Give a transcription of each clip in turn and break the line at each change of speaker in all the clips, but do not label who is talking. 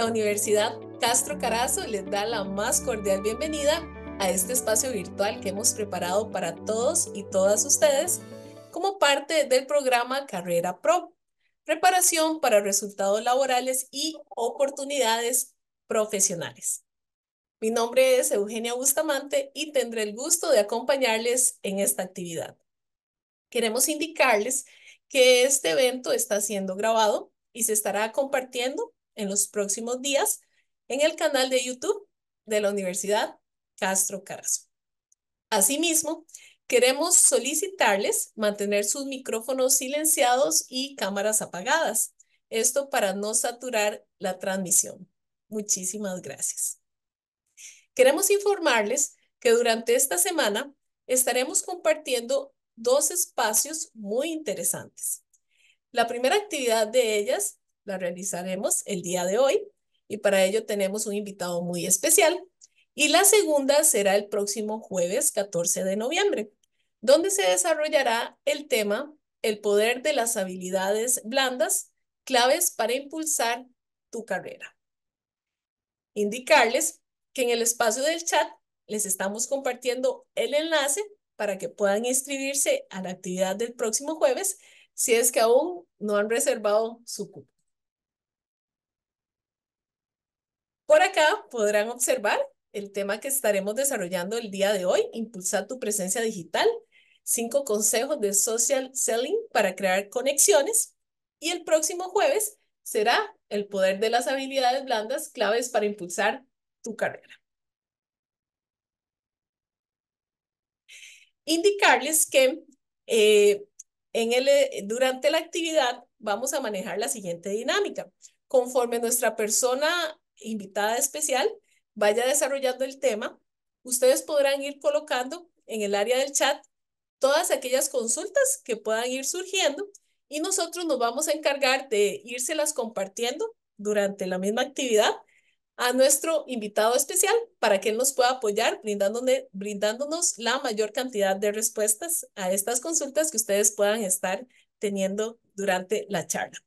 la Universidad Castro Carazo les da la más cordial bienvenida a este espacio virtual que hemos preparado para todos y todas ustedes como parte del programa Carrera Pro, preparación para resultados laborales y oportunidades profesionales. Mi nombre es Eugenia Bustamante y tendré el gusto de acompañarles en esta actividad. Queremos indicarles que este evento está siendo grabado y se estará compartiendo en los próximos días en el canal de YouTube de la Universidad Castro Carazo. Asimismo, queremos solicitarles mantener sus micrófonos silenciados y cámaras apagadas. Esto para no saturar la transmisión. Muchísimas gracias. Queremos informarles que durante esta semana estaremos compartiendo dos espacios muy interesantes. La primera actividad de ellas la realizaremos el día de hoy y para ello tenemos un invitado muy especial. Y la segunda será el próximo jueves 14 de noviembre, donde se desarrollará el tema El poder de las habilidades blandas, claves para impulsar tu carrera. Indicarles que en el espacio del chat les estamos compartiendo el enlace para que puedan inscribirse a la actividad del próximo jueves si es que aún no han reservado su cupo. Por acá podrán observar el tema que estaremos desarrollando el día de hoy, impulsar tu presencia digital, cinco consejos de social selling para crear conexiones y el próximo jueves será el poder de las habilidades blandas, claves para impulsar tu carrera. Indicarles que eh, en el, durante la actividad vamos a manejar la siguiente dinámica. Conforme nuestra persona invitada especial vaya desarrollando el tema, ustedes podrán ir colocando en el área del chat todas aquellas consultas que puedan ir surgiendo y nosotros nos vamos a encargar de írselas compartiendo durante la misma actividad a nuestro invitado especial para que él nos pueda apoyar brindándonos la mayor cantidad de respuestas a estas consultas que ustedes puedan estar teniendo durante la charla.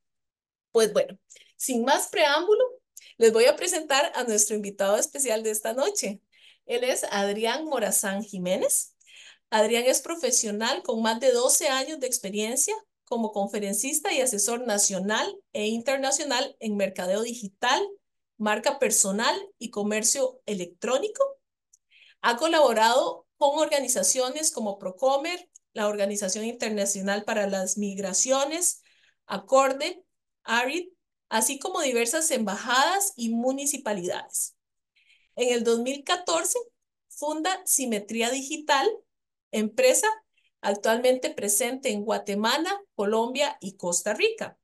Pues bueno, sin más preámbulo, les voy a presentar a nuestro invitado especial de esta noche. Él es Adrián Morazán Jiménez. Adrián es profesional con más de 12 años de experiencia como conferencista y asesor nacional e internacional en mercadeo digital, marca personal y comercio electrónico. Ha colaborado con organizaciones como Procomer, la Organización Internacional para las Migraciones, Acorde, ARIT, así como diversas embajadas y municipalidades. En el 2014 funda Simetría Digital, empresa actualmente presente en Guatemala, Colombia y Costa Rica.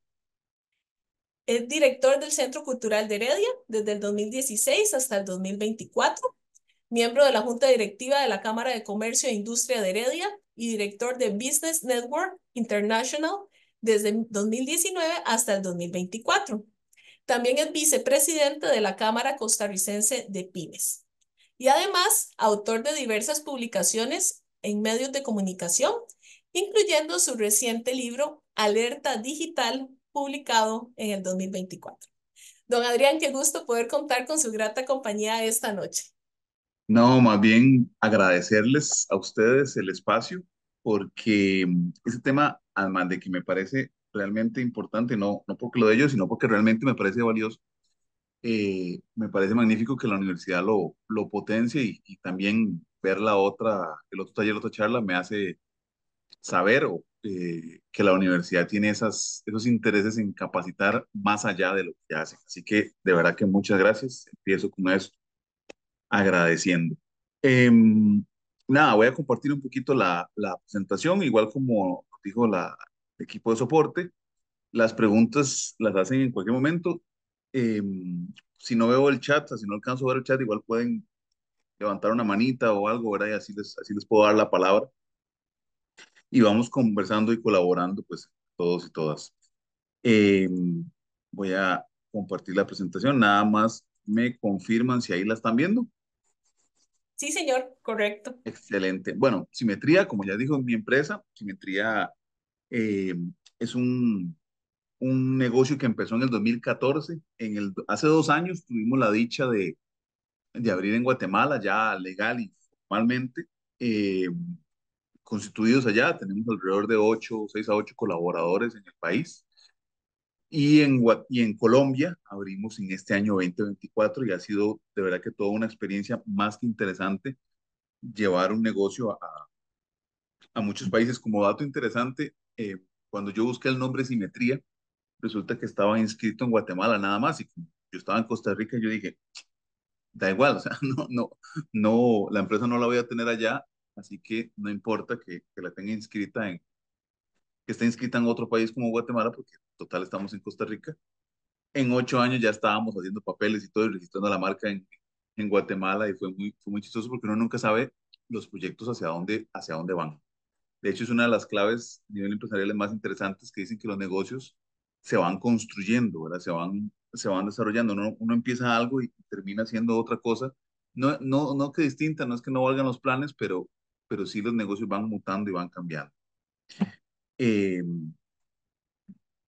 Es director del Centro Cultural de Heredia desde el 2016 hasta el 2024, miembro de la Junta Directiva de la Cámara de Comercio e Industria de Heredia y director de Business Network International desde 2019 hasta el 2024. También es vicepresidente de la Cámara Costarricense de Pymes y además autor de diversas publicaciones en medios de comunicación, incluyendo su reciente libro Alerta Digital, publicado en el 2024. Don Adrián, qué gusto poder contar con su grata compañía esta noche.
No, más bien agradecerles a ustedes el espacio porque ese tema además de que me parece realmente importante, no, no porque lo de ellos, sino porque realmente me parece valioso. Eh, me parece magnífico que la universidad lo, lo potencie y, también ver la otra, el otro taller, la otra charla me hace saber eh, que la universidad tiene esas, esos intereses en capacitar más allá de lo que hace. Así que de verdad que muchas gracias. Empiezo con eso, agradeciendo. Em, nada, voy a compartir un poquito la, la presentación, igual como dijo la, el equipo de soporte. Las preguntas las hacen en cualquier momento. Em, si no veo el chat, si no alcanzo a ver el chat, igual pueden levantar una manita o algo, ¿verdad? Y así les, así les puedo dar la palabra. Y vamos conversando y colaborando, pues, todos y todas. Em, voy a compartir la presentación, nada más me confirman si ahí la están viendo.
Sí, señor, correcto.
Excelente. Bueno, simetría, como ya dijo mi empresa, simetría eh, es un, un, negocio que empezó en el 2014. En el, hace dos años tuvimos la dicha de, de abrir en Guatemala, ya legal y formalmente, eh, constituidos allá. Tenemos alrededor de ocho, seis a ocho colaboradores en el país. Y en, y en Colombia abrimos en este año 2024 y ha sido de verdad que toda una experiencia más que interesante llevar un negocio a, a muchos países. Como dato interesante, eh, cuando yo busqué el nombre Simetría, resulta que estaba inscrito en Guatemala nada más y yo estaba en Costa Rica y yo dije, da igual, o sea, no, no, no, la empresa no la voy a tener allá, así que no importa que, que la tenga inscrita en, está inscrita en otro país como Guatemala, porque total estamos en Costa Rica, en ocho años ya estábamos haciendo papeles y todo y registrando la marca en, en Guatemala y fue muy, fue muy chistoso porque uno nunca sabe los proyectos hacia dónde, hacia dónde van. De hecho, es una de las claves a nivel empresarial más interesantes que dicen que los negocios se van construyendo, ¿verdad? Se van, se van desarrollando. Uno, uno empieza algo y termina haciendo otra cosa. No, no, no que distinta, no es que no valgan los planes, pero, pero sí los negocios van mutando y van cambiando. Em,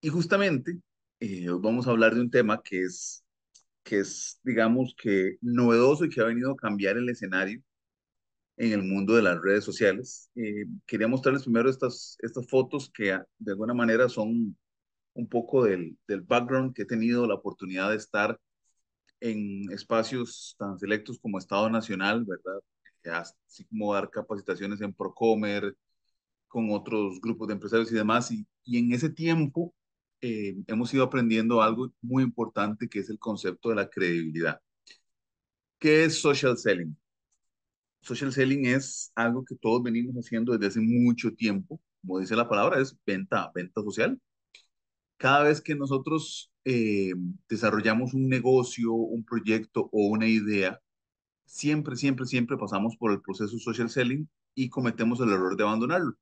y justamente eh, vamos a hablar de un tema que es, que es, digamos, que novedoso y que ha venido a cambiar el escenario en el mundo de las redes sociales. Eh, quería mostrarles primero estas, estas fotos que ah, de alguna manera son un poco del, del background que he tenido la oportunidad de estar en espacios tan selectos como Estado Nacional, ¿verdad? Así como dar capacitaciones en Procomer, con otros grupos de empresarios y demás. Y, y en ese tiempo eh, hemos ido aprendiendo algo muy importante que es el concepto de la credibilidad. ¿Qué es social selling? Social selling es algo que todos venimos haciendo desde hace mucho tiempo. Como dice la palabra, es venta, venta social. Cada vez que nosotros eh, desarrollamos un negocio, un proyecto o una idea, siempre, siempre, siempre pasamos por el proceso social selling y cometemos el error de abandonarlo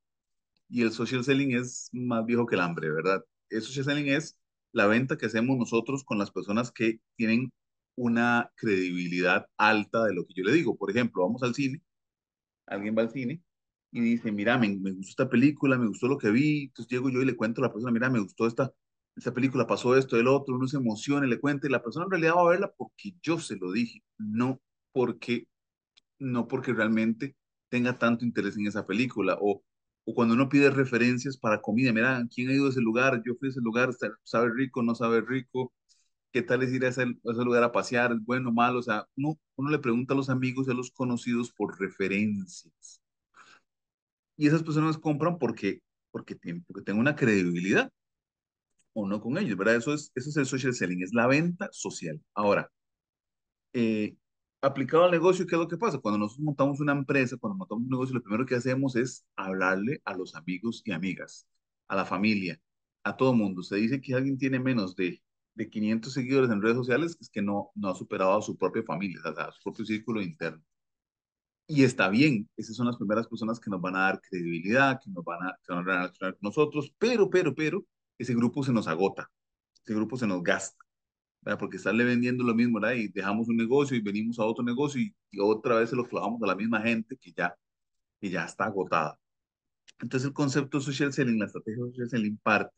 y el social selling es más viejo que el hambre, ¿verdad? El social selling es la venta que hacemos nosotros con las personas que tienen una credibilidad alta de lo que yo le digo. Por ejemplo, vamos al cine, alguien va al cine y dice, mira, me, me gustó esta película, me gustó lo que vi, entonces llego yo y le cuento a la persona, mira, me gustó esta, esta película, pasó esto, el otro, uno se emociona, le cuenta, y la persona en realidad va a verla porque yo se lo dije, no porque, no porque realmente tenga tanto interés en esa película, o cuando uno pide referencias para comida, mira, ¿quién ha ido a ese lugar? Yo fui a ese lugar, sabe rico, no sabe rico, ¿qué tal es ir a ese, lugar a pasear? ¿Es bueno, malo? O sea, uno, uno le pregunta a los amigos y a los conocidos por referencias. Y esas personas compran porque, porque, tienen, tengo una credibilidad o no con ellos, ¿verdad? Eso es, eso es el social selling, es la venta social. Ahora, eh, aplicado al negocio, ¿qué es lo que pasa? Cuando nosotros montamos una empresa, cuando montamos un negocio, lo primero que hacemos es hablarle a los amigos y amigas, a la familia, a todo mundo. Se dice que alguien tiene menos de, de 500 seguidores en redes sociales, es que no, no ha superado a su propia familia, a su propio círculo interno. Y está bien, esas son las primeras personas que nos van a dar credibilidad, que nos van a, que nos van a relacionar con nosotros, pero, pero, pero, ese grupo se nos agota, ese grupo se nos gasta porque estarle vendiendo lo mismo, ¿verdad? y dejamos un negocio y venimos a otro negocio y, otra vez se lo clavamos a la misma gente que ya, que ya está agotada. Entonces el concepto social selling, la estrategia social selling parte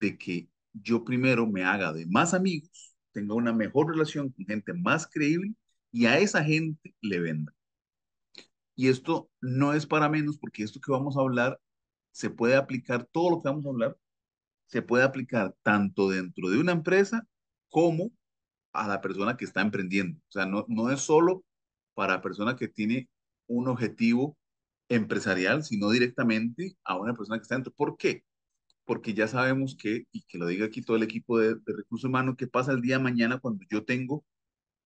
de que yo primero me haga de más amigos, tenga una mejor relación con gente más creíble y a esa gente le venda. Y esto no es para menos porque esto que vamos a hablar se puede aplicar, todo lo que vamos a hablar se puede aplicar tanto dentro de una empresa como a la persona que está emprendiendo. O sea, no, no es solo para la persona que tiene un objetivo empresarial, sino directamente a una persona que está dentro. ¿Por qué? Porque ya sabemos que, y que lo diga aquí todo el equipo de, recursos humanos, ¿qué pasa el día mañana cuando yo tengo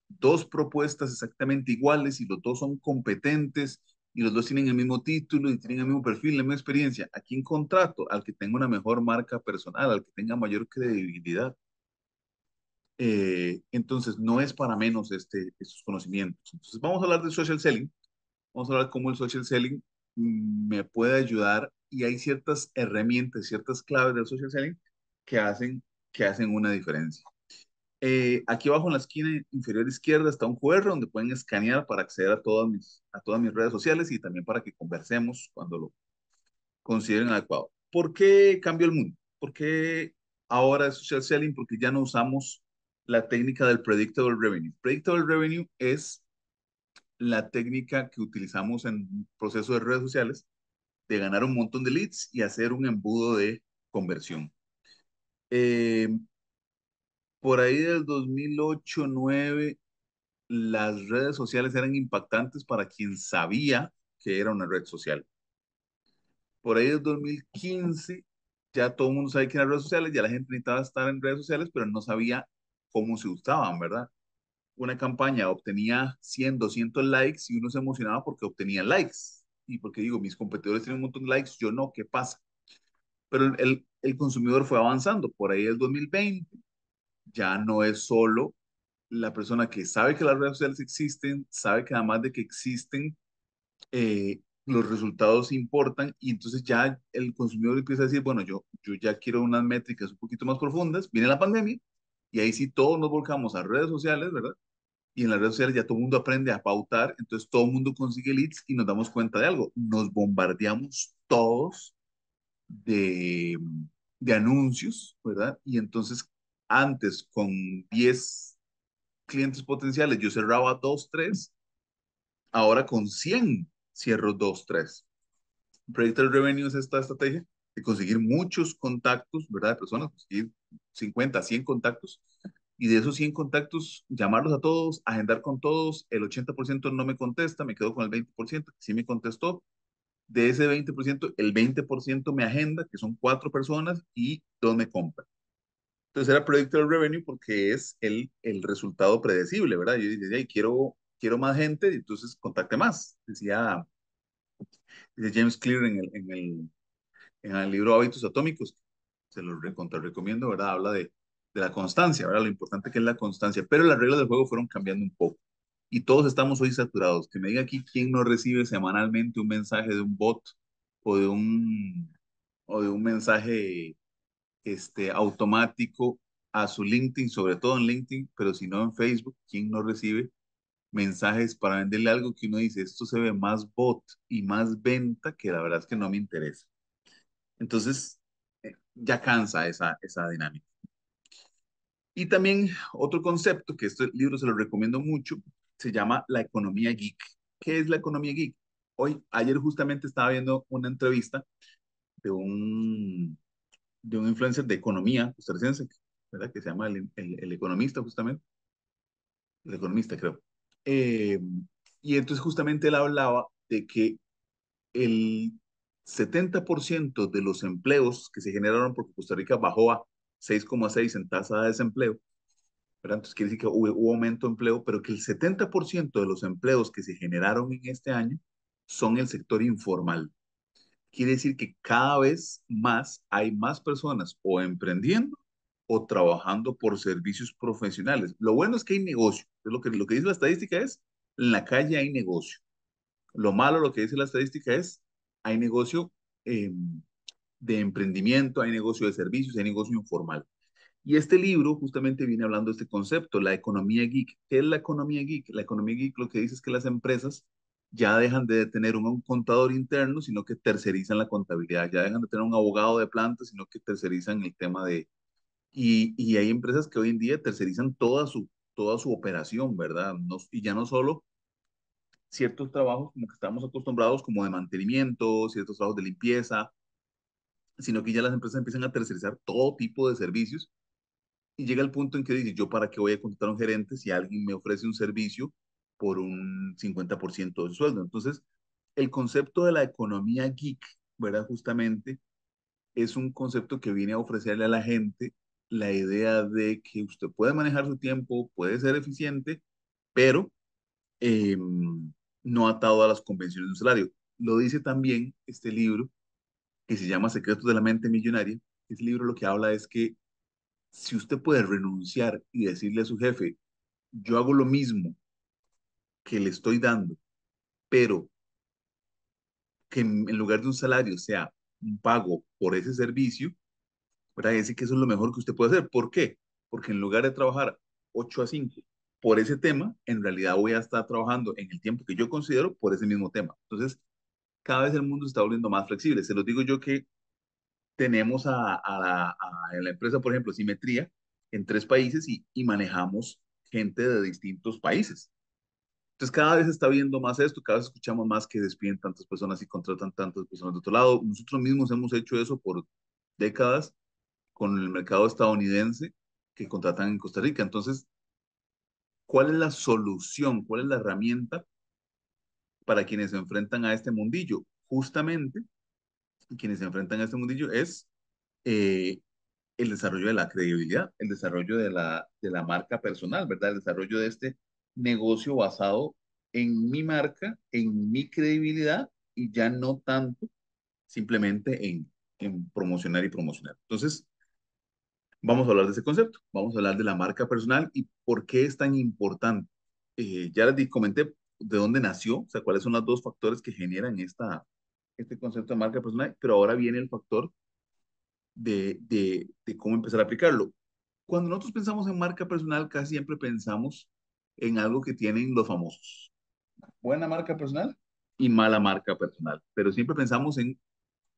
dos propuestas exactamente iguales y los dos son competentes y los dos tienen el mismo título y tienen el mismo perfil, la misma experiencia. ¿A quién contrato? Al que tenga una mejor marca personal, al que tenga mayor credibilidad. Eh, entonces, no es para menos este, estos conocimientos. Entonces, vamos a hablar de social selling. Vamos a hablar cómo el social selling me puede ayudar y hay ciertas herramientas, ciertas claves del social selling que hacen, que hacen una diferencia. Eh, aquí abajo en la esquina inferior izquierda está un QR donde pueden escanear para acceder a todas mis, a todas mis redes sociales y también para que conversemos cuando lo consideren adecuado. ¿Por qué cambió el mundo? ¿Por qué ahora es social selling? Porque ya no usamos la técnica del predictable revenue. Predictable revenue es la técnica que utilizamos en procesos de redes sociales de ganar un montón de leads y hacer un embudo de conversión. Em, por ahí del 2008-2009, las redes sociales eran impactantes para quien sabía que era una red social. Por ahí del 2015, ya todo el mundo sabía que eran redes sociales, ya la gente necesitaba estar en redes sociales, pero no sabía cómo se usaban, ¿verdad? Una campaña obtenía 100, 200 likes y uno se emocionaba porque obtenía likes. Y porque digo, mis competidores tienen un montón de likes, yo no, ¿qué pasa? Pero el, el consumidor fue avanzando. Por ahí el 2020 ya no es solo la persona que sabe que las redes sociales existen, sabe que además de que existen, eh, los resultados importan y entonces ya el consumidor empieza a decir, bueno, yo, yo ya quiero unas métricas un poquito más profundas, viene la pandemia y ahí sí todos nos volcamos a redes sociales, ¿verdad? Y en las redes sociales ya todo el mundo aprende a pautar, entonces todo el mundo consigue leads y nos damos cuenta de algo, nos bombardeamos todos de, mm, de anuncios, ¿verdad? Y entonces antes con 10 clientes potenciales yo cerraba 2, 3, ahora con 100 cierro 2, 3. Predictor Revenue es esta estrategia de conseguir muchos contactos, ¿verdad? De personas, conseguir 50, 100 contactos, y de esos 100 contactos, llamarlos a todos, agendar con todos, el 80% no me contesta, me quedo con el 20%, sí me contestó, de ese 20%, el 20% me agenda, que son cuatro personas, y dos me compran. Entonces era predictable revenue porque es el, el resultado predecible, ¿verdad? Yo decía, Ay, quiero, quiero más gente, entonces contacte más, decía, decía James Clear en el, en el, en el libro Hábitos Atómicos, te lo recomiendo, ¿verdad? Habla de, de la constancia, ¿verdad? Lo importante que es la constancia, pero las reglas del juego fueron cambiando un poco y todos estamos hoy saturados. Que me diga aquí quién no recibe semanalmente un mensaje de un bot o de un, o de un mensaje este, automático a su LinkedIn, sobre todo en LinkedIn, pero si no en Facebook, ¿quién no recibe mensajes para venderle algo que uno dice, esto se ve más bot y más venta que la verdad es que no me interesa? Entonces, ya cansa esa, esa dinámica. Y también otro concepto, que este libro se lo recomiendo mucho, se llama la economía geek. ¿Qué es la economía geek? Hoy, ayer justamente estaba viendo una entrevista de un, de un influencer de economía ¿verdad? Que se llama el, el, economista justamente. El economista, creo. Eh, y entonces justamente él hablaba de que el 70% de los empleos que se generaron porque Costa Rica bajó a 6,6 en tasa de desempleo, pero Entonces quiere decir que hubo, aumento de empleo, pero que el 70% de los empleos que se generaron en este año son el sector informal. Quiere decir que cada vez más hay más personas o emprendiendo o trabajando por servicios profesionales. Lo bueno es que hay negocio. Lo que, lo que dice la estadística es, en la calle hay negocio. Lo malo, lo que dice la estadística es, hay negocio em, de emprendimiento, hay negocio de servicios, hay negocio informal. Y este libro justamente viene hablando de este concepto, la economía geek. ¿Qué es la economía geek? La economía geek lo que dice es que las empresas ya dejan de tener un, contador interno, sino que tercerizan la contabilidad, ya dejan de tener un abogado de planta, sino que tercerizan el tema de... Y, hay empresas que hoy en día tercerizan toda su, toda su operación, ¿verdad? y ya no solo ciertos trabajos como que estamos acostumbrados, como de mantenimiento, ciertos trabajos de limpieza, sino que ya las empresas empiezan a tercerizar todo tipo de servicios y llega el punto en que dice, yo para qué voy a contratar a un gerente si alguien me ofrece un servicio por un 50% del sueldo. Entonces, el concepto de la economía geek, ¿verdad? Justamente es un concepto que viene a ofrecerle a la gente la idea de que usted puede manejar su tiempo, puede ser eficiente, pero em, no atado a las convenciones de un salario. Lo dice también este libro que se llama Secretos de la Mente Millonaria. Este libro lo que habla es que si usted puede renunciar y decirle a su jefe, yo hago lo mismo que le estoy dando, pero que en lugar de un salario sea un pago por ese servicio, para decir, que eso es lo mejor que usted puede hacer. ¿Por qué? Porque en lugar de trabajar 8 a 5 por ese tema, en realidad voy a estar trabajando en el tiempo que yo considero por ese mismo tema. Entonces, cada vez el mundo está volviendo más flexible. Se los digo yo que tenemos a, la empresa, por ejemplo, Simetría en tres países y, y manejamos gente de distintos países. Entonces, cada vez se está viendo más esto, cada vez escuchamos más que despiden tantas personas y contratan tantas personas de otro lado. Nosotros mismos hemos hecho eso por décadas con el mercado estadounidense que contratan en Costa Rica. Entonces, ¿Cuál es la solución? ¿Cuál es la herramienta para quienes se enfrentan a este mundillo? Justamente, quienes se enfrentan a este mundillo es eh, el desarrollo de la credibilidad, el desarrollo de la, de la marca personal, ¿verdad? El desarrollo de este negocio basado en mi marca, en mi credibilidad y ya no tanto simplemente en, en promocionar y promocionar. Entonces, Vamos a hablar de ese concepto, vamos a hablar de la marca personal y por qué es tan importante. Eh, ya les comenté de dónde nació, o sea, cuáles son los dos factores que generan esta, este concepto de marca personal, pero ahora viene el factor de, de, de cómo empezar a aplicarlo. Cuando nosotros pensamos en marca personal, casi siempre pensamos en algo que tienen los famosos. Buena marca personal y mala marca personal, pero siempre pensamos en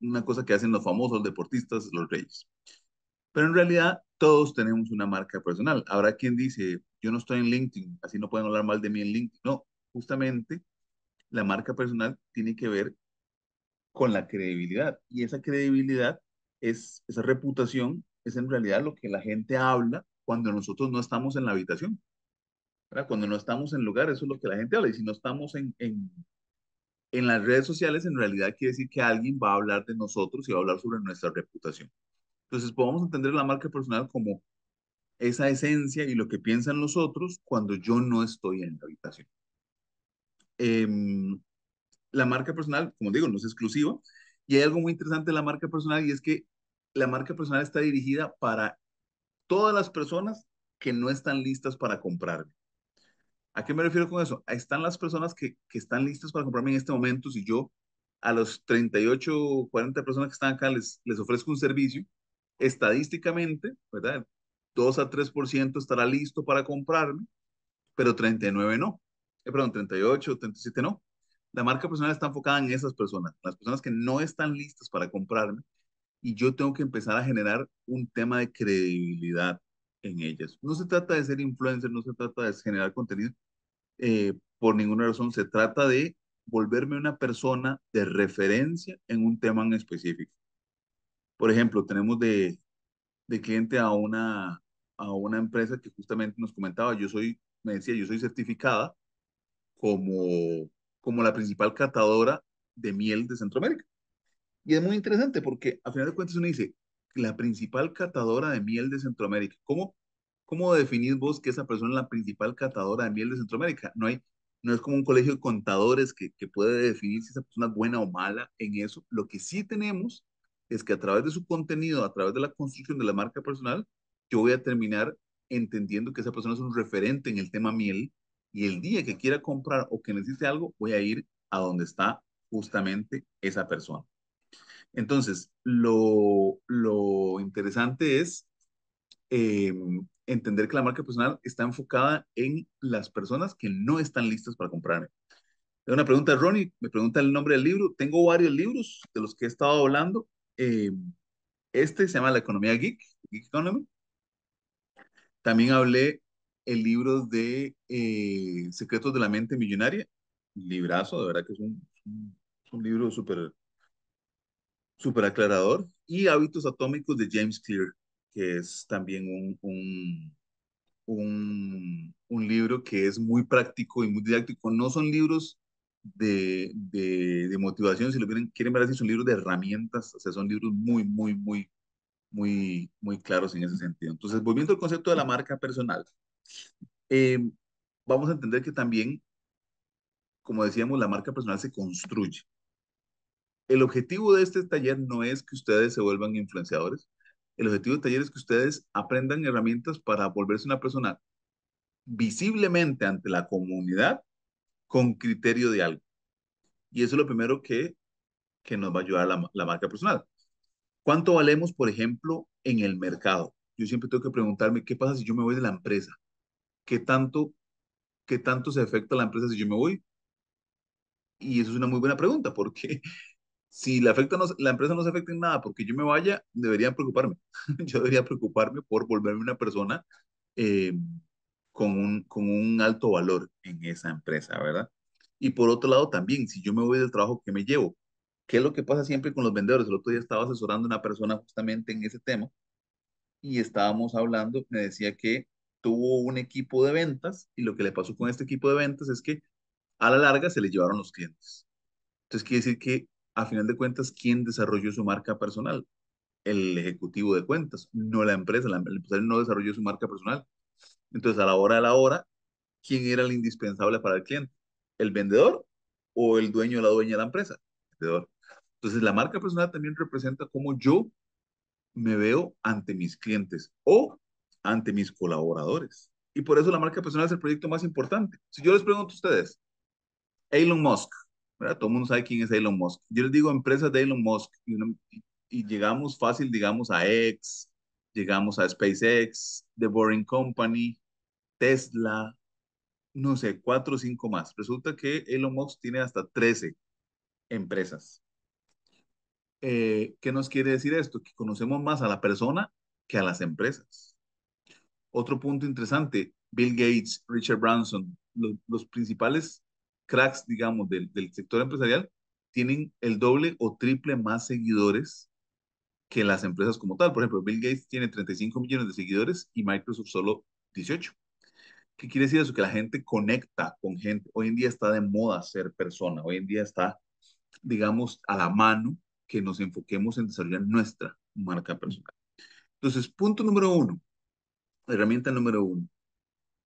una cosa que hacen los famosos los deportistas, los reyes. Pero en realidad todos tenemos una marca personal. Habrá quien dice, yo no estoy en LinkedIn, así no pueden hablar mal de mí en LinkedIn. No, justamente la marca personal tiene que ver con la credibilidad. Y esa credibilidad es, esa reputación es en realidad lo que la gente habla cuando nosotros no estamos en la habitación. Cuando no estamos en lugar, eso es lo que la gente habla. Y si no estamos en, en, en las redes sociales, en realidad quiere decir que alguien va a hablar de nosotros y va a hablar sobre nuestra reputación. Entonces podemos entender la marca personal como esa esencia y lo que piensan los otros cuando yo no estoy en la habitación. Em, la marca personal, como digo, no es exclusiva. Y hay algo muy interesante de la marca personal y es que la marca personal está dirigida para todas las personas que no están listas para comprarme. ¿A qué me refiero con eso? Están las personas que, están listas para comprarme en este momento. Si yo a los 38, 40 personas que están acá les, les ofrezco un servicio, estadísticamente, ¿verdad? 2 a 3% estará listo para comprarme, pero 39 no. Eh, perdón, 38, 37 no. La marca personal está enfocada en esas personas, las personas que no están listas para comprarme y yo tengo que empezar a generar un tema de credibilidad en ellas. No se trata de ser influencer, no se trata de generar contenido eh, por ninguna razón, se trata de volverme una persona de referencia en un tema en específico. Por ejemplo, tenemos de, de cliente a una, a una empresa que justamente nos comentaba, yo soy, me decía, yo soy certificada como, como la principal catadora de miel de Centroamérica. Y es muy interesante porque a final de cuentas uno dice, la principal catadora de miel de Centroamérica. ¿Cómo, cómo definís vos que esa persona es la principal catadora de miel de Centroamérica? No hay, no es como un colegio de contadores que, que puede definir si esa persona es buena o mala en eso. Lo que sí tenemos es que a través de su contenido, a través de la construcción de la marca personal, yo voy a terminar entendiendo que esa persona es un referente en el tema miel y el día que quiera comprar o que necesite algo, voy a ir a donde está justamente esa persona. Entonces, lo, interesante es em, entender que la marca personal está enfocada en las personas que no están listas para comprarme. Una pregunta, Ronnie, me pregunta el nombre del libro. Tengo varios libros de los que he estado hablando. Eh, este se llama La economía geek, Geek Economy. También hablé el libro de eh, Secretos de la Mente Millonaria, librazo, de verdad que es un, libro súper super aclarador, y Hábitos Atómicos de James Clear, que es también un, un, un, un libro que es muy práctico y muy didáctico. No son libros de, de, motivación, si lo quieren, quieren ver así, son libros de herramientas, o sea, son libros muy, muy, muy, muy, muy claros en ese sentido. Entonces, volviendo al concepto de la marca personal, em, vamos a entender que también, como decíamos, la marca personal se construye. El objetivo de este taller no es que ustedes se vuelvan influenciadores. El objetivo del taller es que ustedes aprendan herramientas para volverse una persona visiblemente ante la comunidad con criterio de algo. Y eso es lo primero que, que nos va a ayudar la, la marca personal. ¿Cuánto valemos, por ejemplo, en el mercado? Yo siempre tengo que preguntarme, ¿qué pasa si yo me voy de la empresa? ¿Qué tanto, qué tanto se afecta a la empresa si yo me voy? Y eso es una muy buena pregunta, porque si la, afecta la empresa no se afecta en nada porque yo me vaya, deberían preocuparme. yo debería preocuparme por volverme una persona eh, con un, con un alto valor en esa empresa, ¿verdad? Y por otro lado también, si yo me voy del trabajo que me llevo, ¿qué es lo que pasa siempre con los vendedores? El otro día estaba asesorando a una persona justamente en ese tema y estábamos hablando, me decía que tuvo un equipo de ventas y lo que le pasó con este equipo de ventas es que a la larga se le llevaron los clientes. Entonces quiere decir que a final de cuentas, ¿quién desarrolló su marca personal? El ejecutivo de cuentas, no la empresa. el empresario no desarrolló su marca personal. Entonces, a la hora de la hora, ¿quién era el indispensable para el cliente? ¿El vendedor o el dueño o la dueña de la empresa? Entonces, la marca personal también representa cómo yo me veo ante mis clientes o ante mis colaboradores. Y por eso la marca personal es el proyecto más importante. Si yo les pregunto a ustedes, Elon Musk, ¿verdad? Todo el mundo sabe quién es Elon Musk. Yo les digo empresas de Elon Musk y, llegamos fácil, digamos, a X, llegamos a SpaceX, The Boring Company, Tesla, no sé, cuatro o cinco más. Resulta que Elon Musk tiene hasta 13 empresas. Eh, ¿Qué nos quiere decir esto? Que conocemos más a la persona que a las empresas. Otro punto interesante, Bill Gates, Richard Branson, los principales cracks, digamos, del, del sector empresarial, tienen el doble o triple más seguidores que las empresas como tal. Por ejemplo, Bill Gates tiene 35 millones de seguidores y Microsoft solo 18. ¿Qué quiere decir eso? Que la gente conecta con gente. Hoy en día está de moda ser persona. Hoy en día está, digamos, a la mano que nos enfoquemos en desarrollar nuestra marca personal. Entonces, punto número uno, herramienta número uno,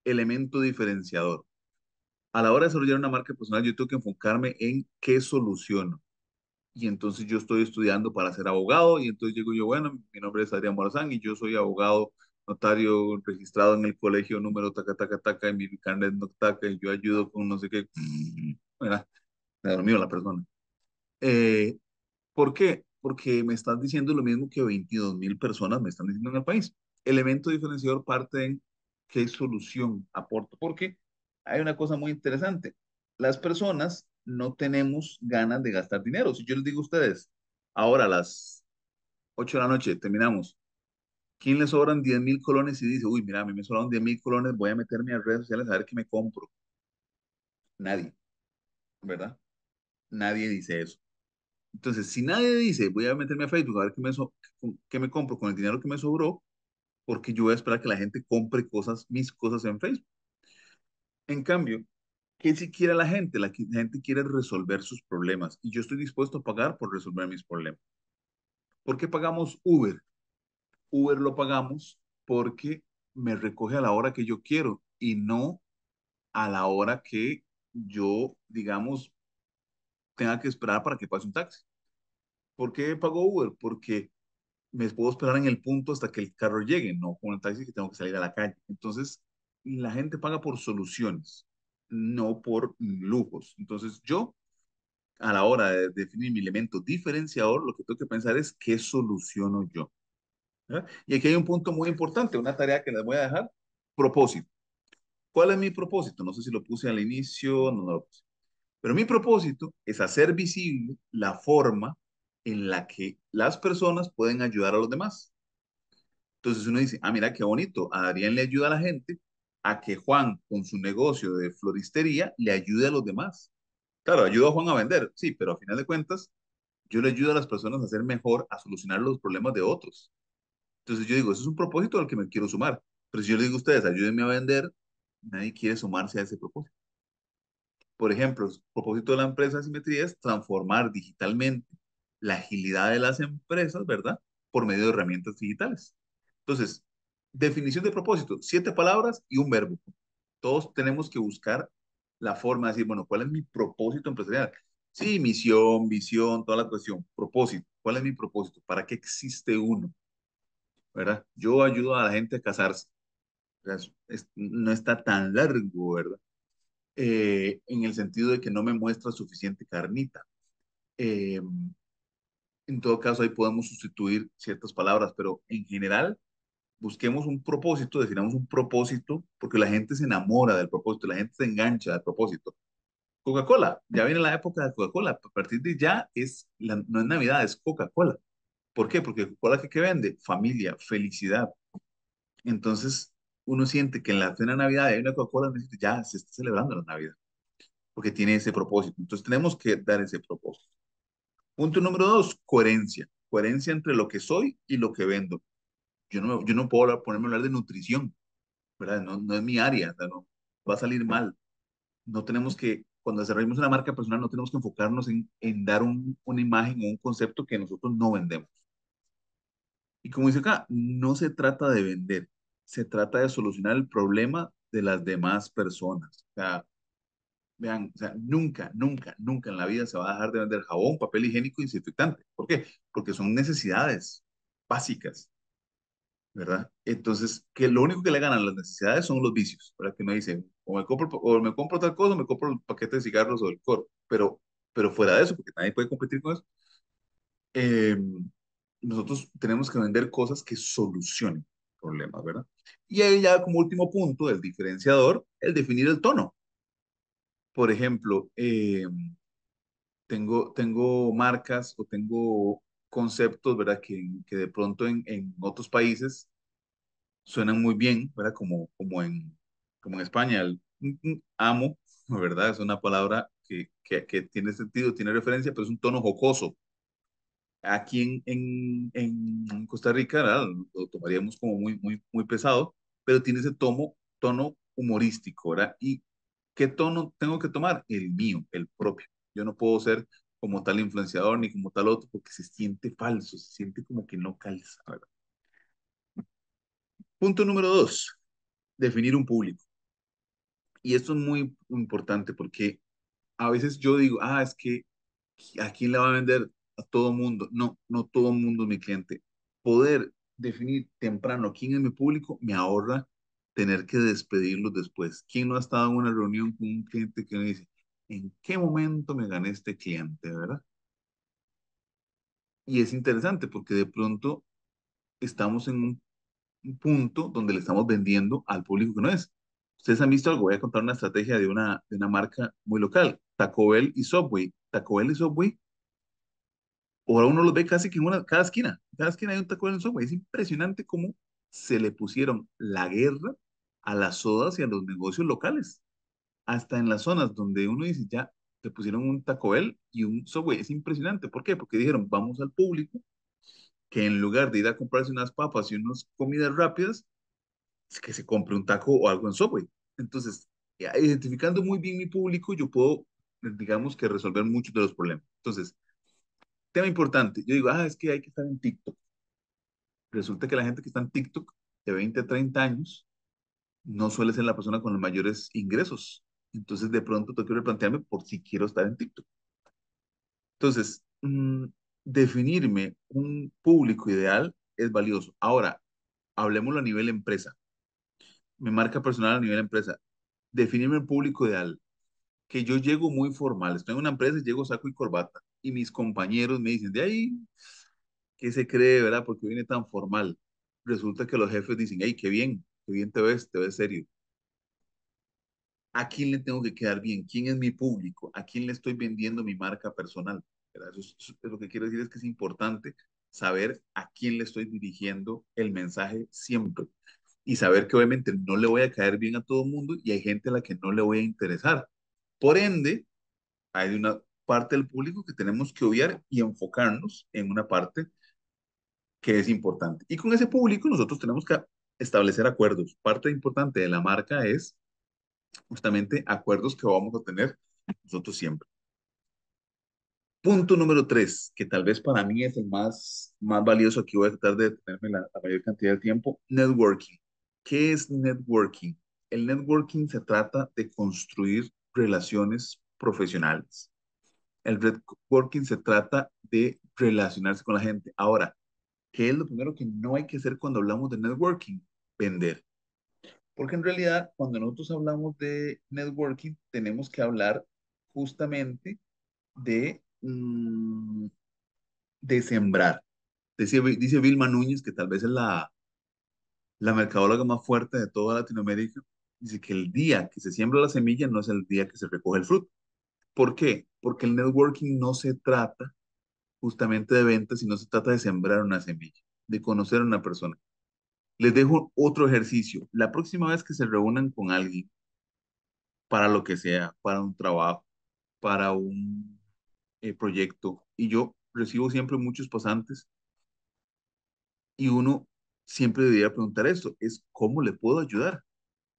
elemento diferenciador. A la hora de desarrollar una marca personal, yo tengo que enfocarme en qué soluciono y entonces yo estoy estudiando para ser abogado y entonces llego yo, bueno, mi nombre es Adrián Morazán y yo soy abogado notario registrado en el colegio número taca taca taca y mi carnet no taca y yo ayudo con no sé qué, mira, me dormió la persona. Eh, ¿Por qué? Porque me están diciendo lo mismo que 22 mil personas me están diciendo en el país. Elemento diferenciador parte en qué solución aporto, porque hay una cosa muy interesante. Las personas no tenemos ganas de gastar dinero. Si yo les digo a ustedes, ahora a las 8 de la noche terminamos, ¿quién le sobran 10 mil colones y dice, uy, mira, a mí me sobraron 10 mil colones, voy a meterme a redes sociales a ver qué me compro? Nadie, ¿verdad? Nadie dice eso. Entonces, si nadie dice, voy a meterme a Facebook a ver qué me, qué me compro con el dinero que me sobró, porque yo voy a esperar que la gente compre cosas, mis cosas en Facebook. En cambio, ¿Qué si quiere la gente? La gente quiere resolver sus problemas y yo estoy dispuesto a pagar por resolver mis problemas. ¿Por qué pagamos Uber? Uber lo pagamos porque me recoge a la hora que yo quiero y no a la hora que yo, digamos, tenga que esperar para que pase un taxi. ¿Por qué pago Uber? Porque me puedo esperar en el punto hasta que el carro llegue, no con el taxi que tengo que salir a la calle. Entonces, la gente paga por soluciones no por lujos. Entonces yo, a la hora de definir mi elemento diferenciador, lo que tengo que pensar es qué soluciono yo. Y aquí hay un punto muy importante, una tarea que les voy a dejar, propósito. ¿Cuál es mi propósito? No sé si lo puse al inicio, no, lo puse. Pero mi propósito es hacer visible la forma en la que las personas pueden ayudar a los demás. Entonces uno dice, ah, mira qué bonito, a Adrián le ayuda a la gente a que Juan, con su negocio de floristería, le ayude a los demás. Claro, ayuda a Juan a vender, sí, pero a final de cuentas, yo le ayudo a las personas a ser mejor, a solucionar los problemas de otros. Entonces yo digo, ese es un propósito al que me quiero sumar. Pero si yo le digo a ustedes, ayúdenme a vender, nadie quiere sumarse a ese propósito. Por ejemplo, el propósito de la empresa de Simetría es transformar digitalmente la agilidad de las empresas, ¿verdad? Por medio de herramientas digitales. Entonces, Definición de propósito, siete palabras y un verbo. Todos tenemos que buscar la forma de decir, bueno, ¿cuál es mi propósito empresarial? Sí, misión, visión, toda la cuestión. Propósito. ¿Cuál es mi propósito? ¿Para qué existe uno? ¿Verdad? Yo ayudo a la gente a casarse. no está tan largo, ¿verdad? Eh, en el sentido de que no me muestra suficiente carnita. Eh, en todo caso, ahí podemos sustituir ciertas palabras, pero en general, busquemos un propósito, definamos un propósito, porque la gente se enamora del propósito, la gente se engancha del propósito. Coca-Cola, ya viene la época de Coca-Cola, a partir de ya es la, no es Navidad, es Coca-Cola. ¿Por qué? Porque Coca-Cola que vende familia, felicidad. Entonces, uno siente que en la cena de Navidad hay una Coca-Cola, ya se está celebrando la Navidad, porque tiene ese propósito. Entonces, tenemos que dar ese propósito. Punto número dos, coherencia. Coherencia entre lo que soy y lo que vendo yo no, no puedo ponerme a hablar de nutrición, ¿verdad? No, no es mi área, no, va a salir mal. No tenemos que, cuando desarrollamos una marca personal, no tenemos que enfocarnos en, en dar un, una imagen o un concepto que nosotros no vendemos. Y como dice acá, no se trata de vender, se trata de solucionar el problema de las demás personas. O sea, vean, o sea, nunca, nunca, nunca en la vida se va a dejar de vender jabón, papel higiénico y desinfectante. ¿Por qué? Porque son necesidades básicas. ¿verdad? Entonces, que lo único que le ganan las necesidades son los vicios, ¿verdad? Que me dicen, o me compro, o me compro tal cosa, o me compro el paquete de cigarros o el coro, pero, pero fuera de eso, porque nadie puede competir con eso, eh, nosotros tenemos que vender cosas que solucionen problemas, ¿verdad? Y ahí ya como último punto el diferenciador, el definir el tono. Por ejemplo, eh, tengo, tengo marcas o tengo conceptos, ¿verdad? Que, de pronto en, otros países suenan muy bien, ¿verdad? Como, como, en, como en España, el amo, ¿verdad? Es una palabra que, que, tiene sentido, tiene referencia, pero es un tono jocoso. Aquí en, en, Costa Rica, Lo tomaríamos como muy, muy, muy pesado, pero tiene ese tomo, tono humorístico, ¿verdad? ¿Y qué tono tengo que tomar? El mío, el propio. Yo no puedo ser como tal influenciador ni como tal otro, porque se siente falso, se siente como que no calza. Punto número dos, definir un público. Y esto es muy importante porque a veces yo digo, ah, es que ¿a quién le va a vender? A todo mundo. No, no todo mundo es mi cliente. Poder definir temprano quién es mi público me ahorra tener que despedirlos después. ¿Quién no ha estado en una reunión con un cliente que me dice, en qué momento me gané este cliente, ¿verdad? Y es interesante porque de pronto estamos en un, punto donde le estamos vendiendo al público que no es. Ustedes han visto algo, voy a contar una estrategia de una, de una marca muy local, Taco Bell y Subway. Taco Bell y Subway, ahora uno los ve casi que en una, cada esquina, cada esquina hay un Taco Bell y Subway. Es impresionante cómo se le pusieron la guerra a las sodas y a los negocios locales hasta en las zonas donde uno dice, ya, te pusieron un Taco Bell y un Subway. Es impresionante. ¿Por qué? Porque dijeron, vamos al público, que en lugar de ir a comprarse unas papas y unas comidas rápidas, es que se compre un taco o algo en Subway. Entonces, eh, identificando muy bien mi público, yo puedo, eh, digamos que resolver muchos de los problemas. Entonces, tema importante. Yo digo, ah, es que hay que estar en TikTok. Resulta que la gente que está en TikTok de 20 a 30 años no suele ser la persona con los mayores ingresos. Entonces, de pronto tengo que replantearme por si quiero estar en TikTok. Entonces, mm, definirme un público ideal es valioso. Ahora, hablemos a nivel empresa. Mi marca personal a nivel empresa. Definirme un público ideal. Que yo llego muy formal. Estoy en una empresa y llego saco y corbata. Y mis compañeros me dicen, de ahí, ¿qué se cree, verdad? Porque viene tan formal. Resulta que los jefes dicen, ay qué bien, qué bien te ves, te ves serio. ¿A quién le tengo que quedar bien? ¿Quién es mi público? ¿A quién le estoy vendiendo mi marca personal? Eso es, lo que quiero decir es que es importante saber a quién le estoy dirigiendo el mensaje siempre y saber que obviamente no le voy a caer bien a todo el mundo y hay gente a la que no le voy a interesar. Por ende, hay una parte del público que tenemos que obviar y enfocarnos en una parte que es importante. Y con ese público nosotros tenemos que establecer acuerdos. Parte importante de la marca es justamente acuerdos que vamos a tener nosotros siempre. Punto número tres, que tal vez para mí es el más, más valioso, aquí voy a tratar de tenerme la mayor cantidad de tiempo, networking. ¿Qué es networking? El networking se trata de construir relaciones profesionales. El networking se trata de relacionarse con la gente. Ahora, ¿qué es lo primero que no hay que hacer cuando hablamos de networking? Vender. Porque en realidad, cuando nosotros hablamos de networking, tenemos que hablar justamente de, mm, de sembrar. Dice, dice Vilma Núñez, que tal vez es la, la mercadóloga más fuerte de toda Latinoamérica, dice que el día que se siembra la semilla no es el día que se recoge el fruto. ¿Por qué? Porque el networking no se trata justamente de ventas, sino se trata de sembrar una semilla, de conocer a una persona. Les dejo otro ejercicio. La próxima vez que se reúnan con alguien, para lo que sea, para un trabajo, para un eh, proyecto, y yo recibo siempre muchos pasantes, y uno siempre debería preguntar esto, es cómo le puedo ayudar.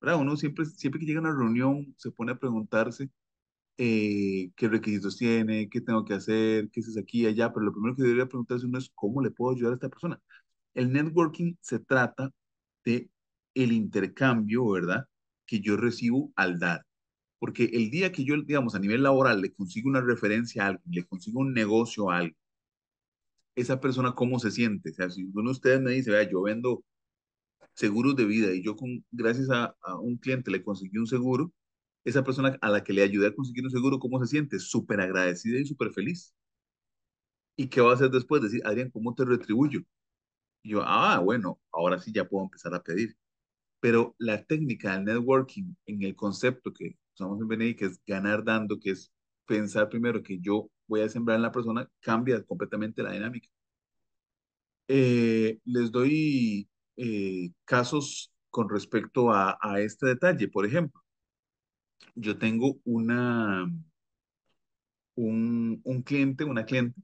¿Verdad? Uno siempre, siempre que llega a una reunión se pone a preguntarse eh, qué requisitos tiene, qué tengo que hacer, qué es aquí, y allá, pero lo primero que debería preguntarse uno es cómo le puedo ayudar a esta persona. El networking se trata de el intercambio, ¿verdad? Que yo recibo al dar. Porque el día que yo, digamos, a nivel laboral le consigo una referencia a alguien, le consigo un negocio a alguien, esa persona cómo se siente. O sea, si uno de ustedes me dice, vea, yo vendo seguros de vida y yo con, gracias a, a un cliente le conseguí un seguro, esa persona a la que le ayudé a conseguir un seguro, ¿cómo se siente? Súper agradecida y súper feliz. ¿Y qué va a hacer después? Decir, Adrián, ¿cómo te retribuyo? yo, ah, bueno, ahora sí ya puedo empezar a pedir. Pero la técnica del networking en el concepto que usamos en Benedict que es ganar dando, que es pensar primero que yo voy a sembrar en la persona, cambia completamente la dinámica. Eh, les doy eh, casos con respecto a, a, este detalle. Por ejemplo, yo tengo una, un, un cliente, una cliente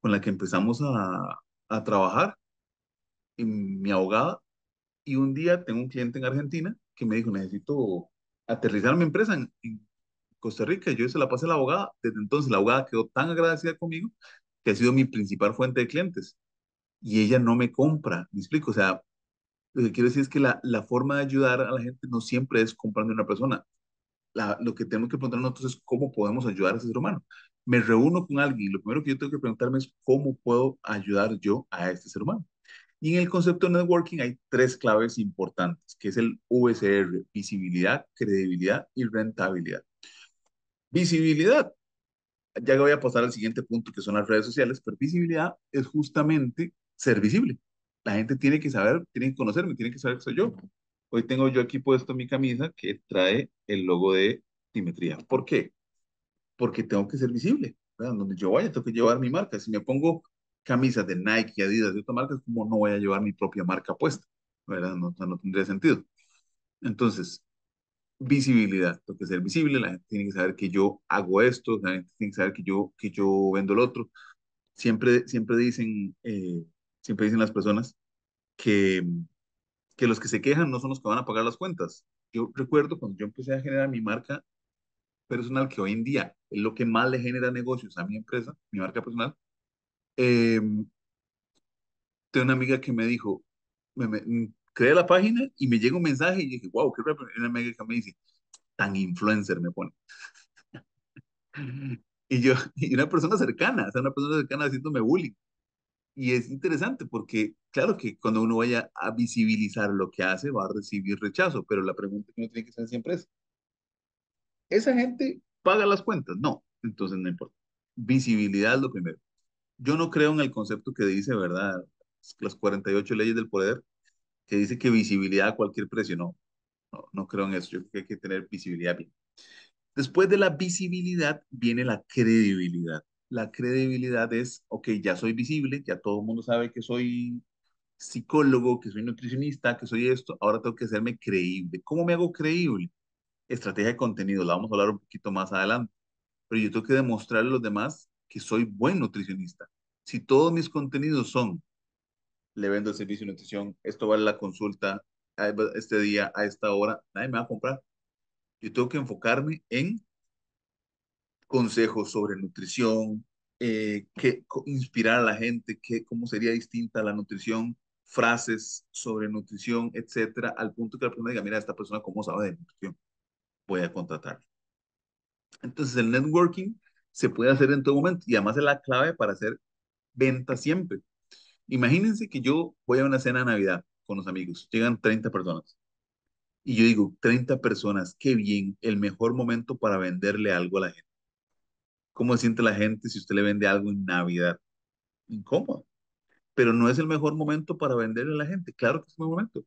con la que empezamos a, a trabajar mi abogada, Y un día tengo un cliente en Argentina que me dijo, necesito aterrizar mi empresa en, Costa Rica. Yo se la pasé a la abogada. Desde entonces la abogada quedó tan agradecida conmigo que ha sido mi principal fuente de clientes. Y ella no me compra, me explico. O sea, lo que quiero decir es que la, la forma de ayudar a la gente no siempre es comprando a una persona. La, lo que tenemos que preguntar nosotros es cómo podemos ayudar a ese ser humano. Me reúno con alguien y lo primero que yo tengo que preguntarme es cómo puedo ayudar yo a este ser humano. Y en el concepto de networking hay tres claves importantes, que es el VCR, visibilidad, credibilidad y rentabilidad. Visibilidad, ya que voy a pasar al siguiente punto, que son las redes sociales, pero visibilidad es justamente ser visible. La gente tiene que saber, tiene que conocerme, tiene que saber que soy yo. Hoy tengo yo aquí puesto mi camisa que trae el logo de Simetría. ¿Por qué? Porque tengo que ser visible. ¿verdad? Donde yo vaya, tengo que llevar mi marca. Si me pongo camisas de Nike, y Adidas, de otras marcas, como no voy a llevar mi propia marca puesta? ¿Verdad? No, no tendría sentido. Entonces, visibilidad, tengo que ser visible, la gente tiene que saber que yo hago esto, la gente tiene que saber que yo, que yo vendo el otro. Siempre, siempre, dicen, eh, siempre dicen las personas que, que los que se quejan no son los que van a pagar las cuentas. Yo recuerdo cuando yo empecé a generar mi marca personal, que hoy en día es lo que más le genera negocios a mi empresa, mi marca personal, Em, tengo una amiga que me dijo, me, mm, creé la página y me llega un mensaje y dije, wow, qué rápido. Una amiga que me dice, tan influencer me pone. y yo, y una persona cercana, o sea, una persona cercana haciéndome bullying. Y es interesante porque, claro que cuando uno vaya a visibilizar lo que hace, va a recibir rechazo, pero la pregunta que uno tiene que hacer siempre es, ¿esa gente paga las cuentas? No, entonces no importa. Visibilidad es lo primero yo no creo en el concepto que dice, ¿verdad? Las 48 leyes del poder, que dice que visibilidad a cualquier precio, no, no, creo en eso, yo creo que hay que tener visibilidad bien. Después de la visibilidad viene la credibilidad. La credibilidad es, ok, ya soy visible, ya todo el mundo sabe que soy psicólogo, que soy nutricionista, que soy esto, ahora tengo que hacerme creíble. ¿Cómo me hago creíble? Estrategia de contenido, la vamos a hablar un poquito más adelante, pero yo tengo que demostrarle a los demás que soy buen nutricionista, si todos mis contenidos son, le vendo el servicio de nutrición, esto vale la consulta, este día, a esta hora, nadie me va a comprar. Yo tengo que enfocarme en consejos sobre nutrición, eh, que, inspirar a la gente, que, cómo sería distinta la nutrición, frases sobre nutrición, etcétera, al punto que la persona diga, mira, esta persona cómo sabe de nutrición, voy a contratar. Entonces el networking se puede hacer en todo momento y además es la clave para hacer venta siempre. Imagínense que yo voy a una cena de Navidad con los amigos, llegan 30 personas. Y yo digo, 30 personas, qué bien, el mejor momento para venderle algo a la gente. ¿Cómo se siente la gente si usted le vende algo en Navidad? Incómodo. Pero no es el mejor momento para venderle a la gente. Claro que es un momento.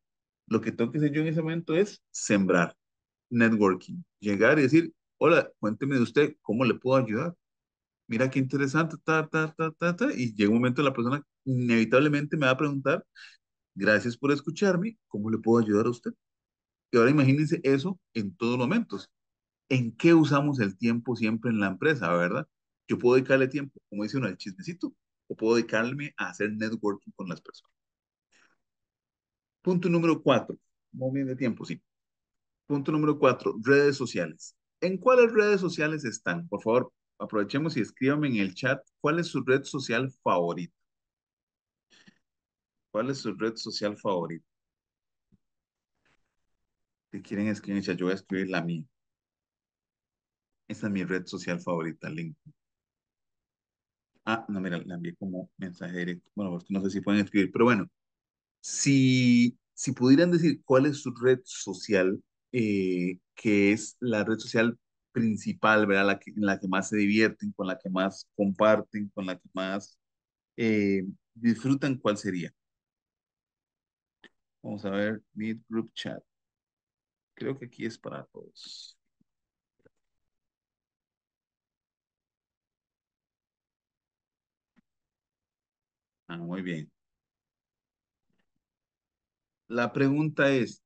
Lo que tengo que hacer yo en ese momento es sembrar, networking, llegar y decir, hola, cuénteme de usted, ¿cómo le puedo ayudar? mira qué interesante, ta, ta, ta, ta, ta, y llega un momento la persona inevitablemente me va a preguntar, gracias por escucharme, ¿cómo le puedo ayudar a usted? Y ahora imagínense eso en todos los momentos. ¿En qué usamos el tiempo siempre en la empresa, verdad? Yo puedo dedicarle tiempo, como dice uno, al chismecito, o puedo dedicarme a hacer networking con las personas. Punto número cuatro, momento de tiempo, sí. Punto número cuatro, redes sociales. ¿En cuáles redes sociales están? Por favor, aprovechemos y escríbame en el chat cuál es su red social favorita. ¿Cuál es su red social favorita? Si quieren escribir yo voy a escribir la mía. Esa es mi red social favorita, LinkedIn. Ah, no, mira, la envié como mensaje directo. Bueno, no sé si pueden escribir, pero bueno. Si, si pudieran decir cuál es su red social, eh, que es la red social principal, ¿verdad? La que, en la que más se divierten, con la que más comparten, con la que más eh, disfrutan, ¿cuál sería? Vamos a ver, Meet Group Chat. Creo que aquí es para todos. Ah, muy bien. La pregunta es,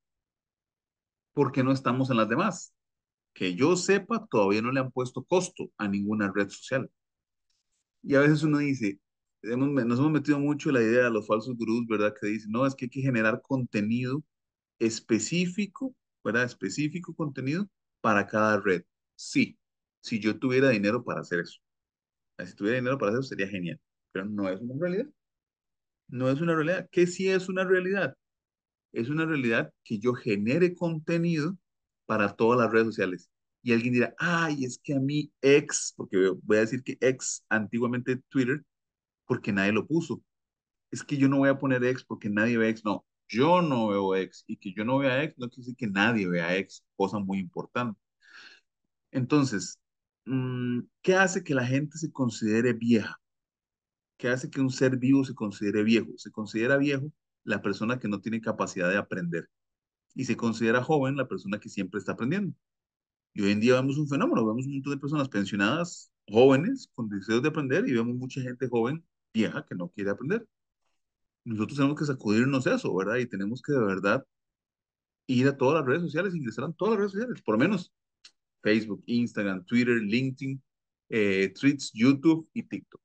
¿por qué no estamos en las demás? que yo sepa, todavía no le han puesto costo a ninguna red social. Y a veces uno dice, nos hemos metido mucho en la idea de los falsos gurús, ¿verdad? Que dicen, no, es que hay que generar contenido específico, ¿verdad? Específico contenido para cada red. Sí, si yo tuviera dinero para hacer eso. Ah, si tuviera dinero para hacer eso sería genial, pero no es una realidad. No es una realidad. ¿Qué sí es una realidad? Es una realidad que yo genere contenido para todas las redes sociales. Y alguien dirá, ay, es que a mí ex, porque voy a decir que ex antiguamente Twitter, porque nadie lo puso. Es que yo no voy a poner ex porque nadie ve ex. No, yo no veo ex. Y que yo no vea ex no quiere decir que nadie vea ex, cosa muy importante. Entonces, mm, ¿qué hace que la gente se considere vieja? ¿Qué hace que un ser vivo se considere viejo? Se considera viejo la persona que no tiene capacidad de aprender y se considera joven la persona que siempre está aprendiendo. Y hoy en día vemos un fenómeno, vemos un montón de personas pensionadas, jóvenes, con deseos de aprender y vemos mucha gente joven, vieja, que no quiere aprender. Nosotros tenemos que sacudirnos eso, ¿verdad? Y tenemos que de verdad ir a todas las redes sociales, ingresar a todas las redes sociales, por lo menos Facebook, Instagram, Twitter, LinkedIn, eh, Tweets, YouTube y TikTok.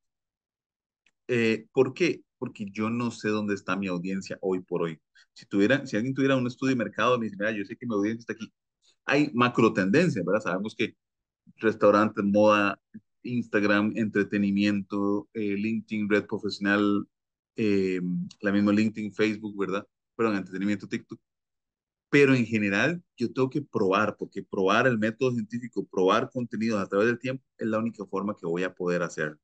Eh, ¿Por qué? porque yo no sé dónde está mi audiencia hoy por hoy. Si, tuvieran, si alguien tuviera un estudio de mercado, me dice, mira, yo sé que mi audiencia está aquí. Hay macro tendencias, ¿verdad? Sabemos que restaurantes, moda, Instagram, entretenimiento, eh, LinkedIn, red profesional, eh, la misma LinkedIn, Facebook, ¿verdad? Perdón, entretenimiento, TikTok. Pero en general, yo tengo que probar, porque probar el método científico, probar contenidos a través del tiempo es la única forma que voy a poder hacer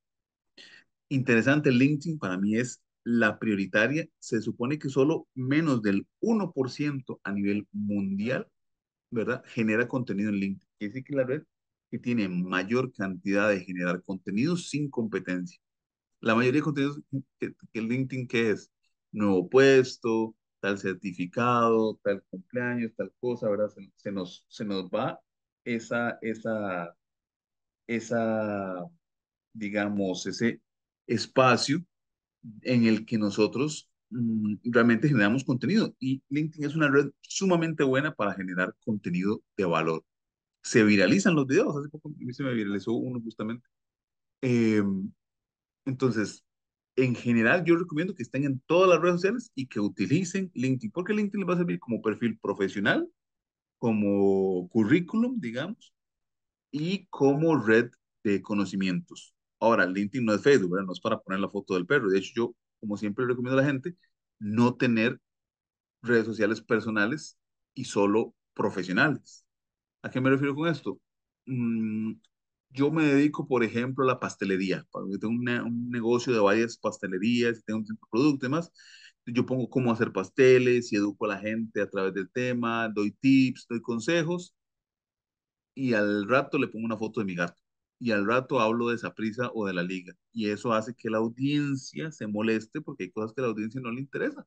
interesante, LinkedIn para mí es la prioritaria. Se supone que solo menos del 1% a nivel mundial, ¿verdad? Genera contenido en LinkedIn. Es decir que la red que tiene mayor cantidad de generar contenido sin competencia. La mayoría de contenidos que, que LinkedIn, ¿qué es? Nuevo puesto, tal certificado, tal cumpleaños, tal cosa, ¿verdad? Se, se, nos, se nos va esa, esa, esa, digamos, ese espacio en el que nosotros mm, realmente generamos contenido. Y LinkedIn es una red sumamente buena para generar contenido de valor. Se viralizan los videos, hace poco se me viralizó uno justamente. Em, entonces, en general yo recomiendo que estén en todas las redes sociales y que utilicen LinkedIn, porque LinkedIn les va a servir como perfil profesional, como currículum, digamos, y como red de conocimientos. Ahora, LinkedIn no es Facebook, No es para poner la foto del perro. De hecho, yo, como siempre, recomiendo a la gente no tener redes sociales personales y solo profesionales. ¿A qué me refiero con esto? Mm, yo me dedico, por ejemplo, a la pastelería. Yo tengo un negocio de varias pastelerías, tengo un tipo de producto y demás. Yo pongo cómo hacer pasteles y educo a la gente a través del tema, doy tips, doy consejos y al rato le pongo una foto de mi gato y al rato hablo de esa prisa o de la liga. Y eso hace que la audiencia se moleste porque hay cosas que a la audiencia no le interesa.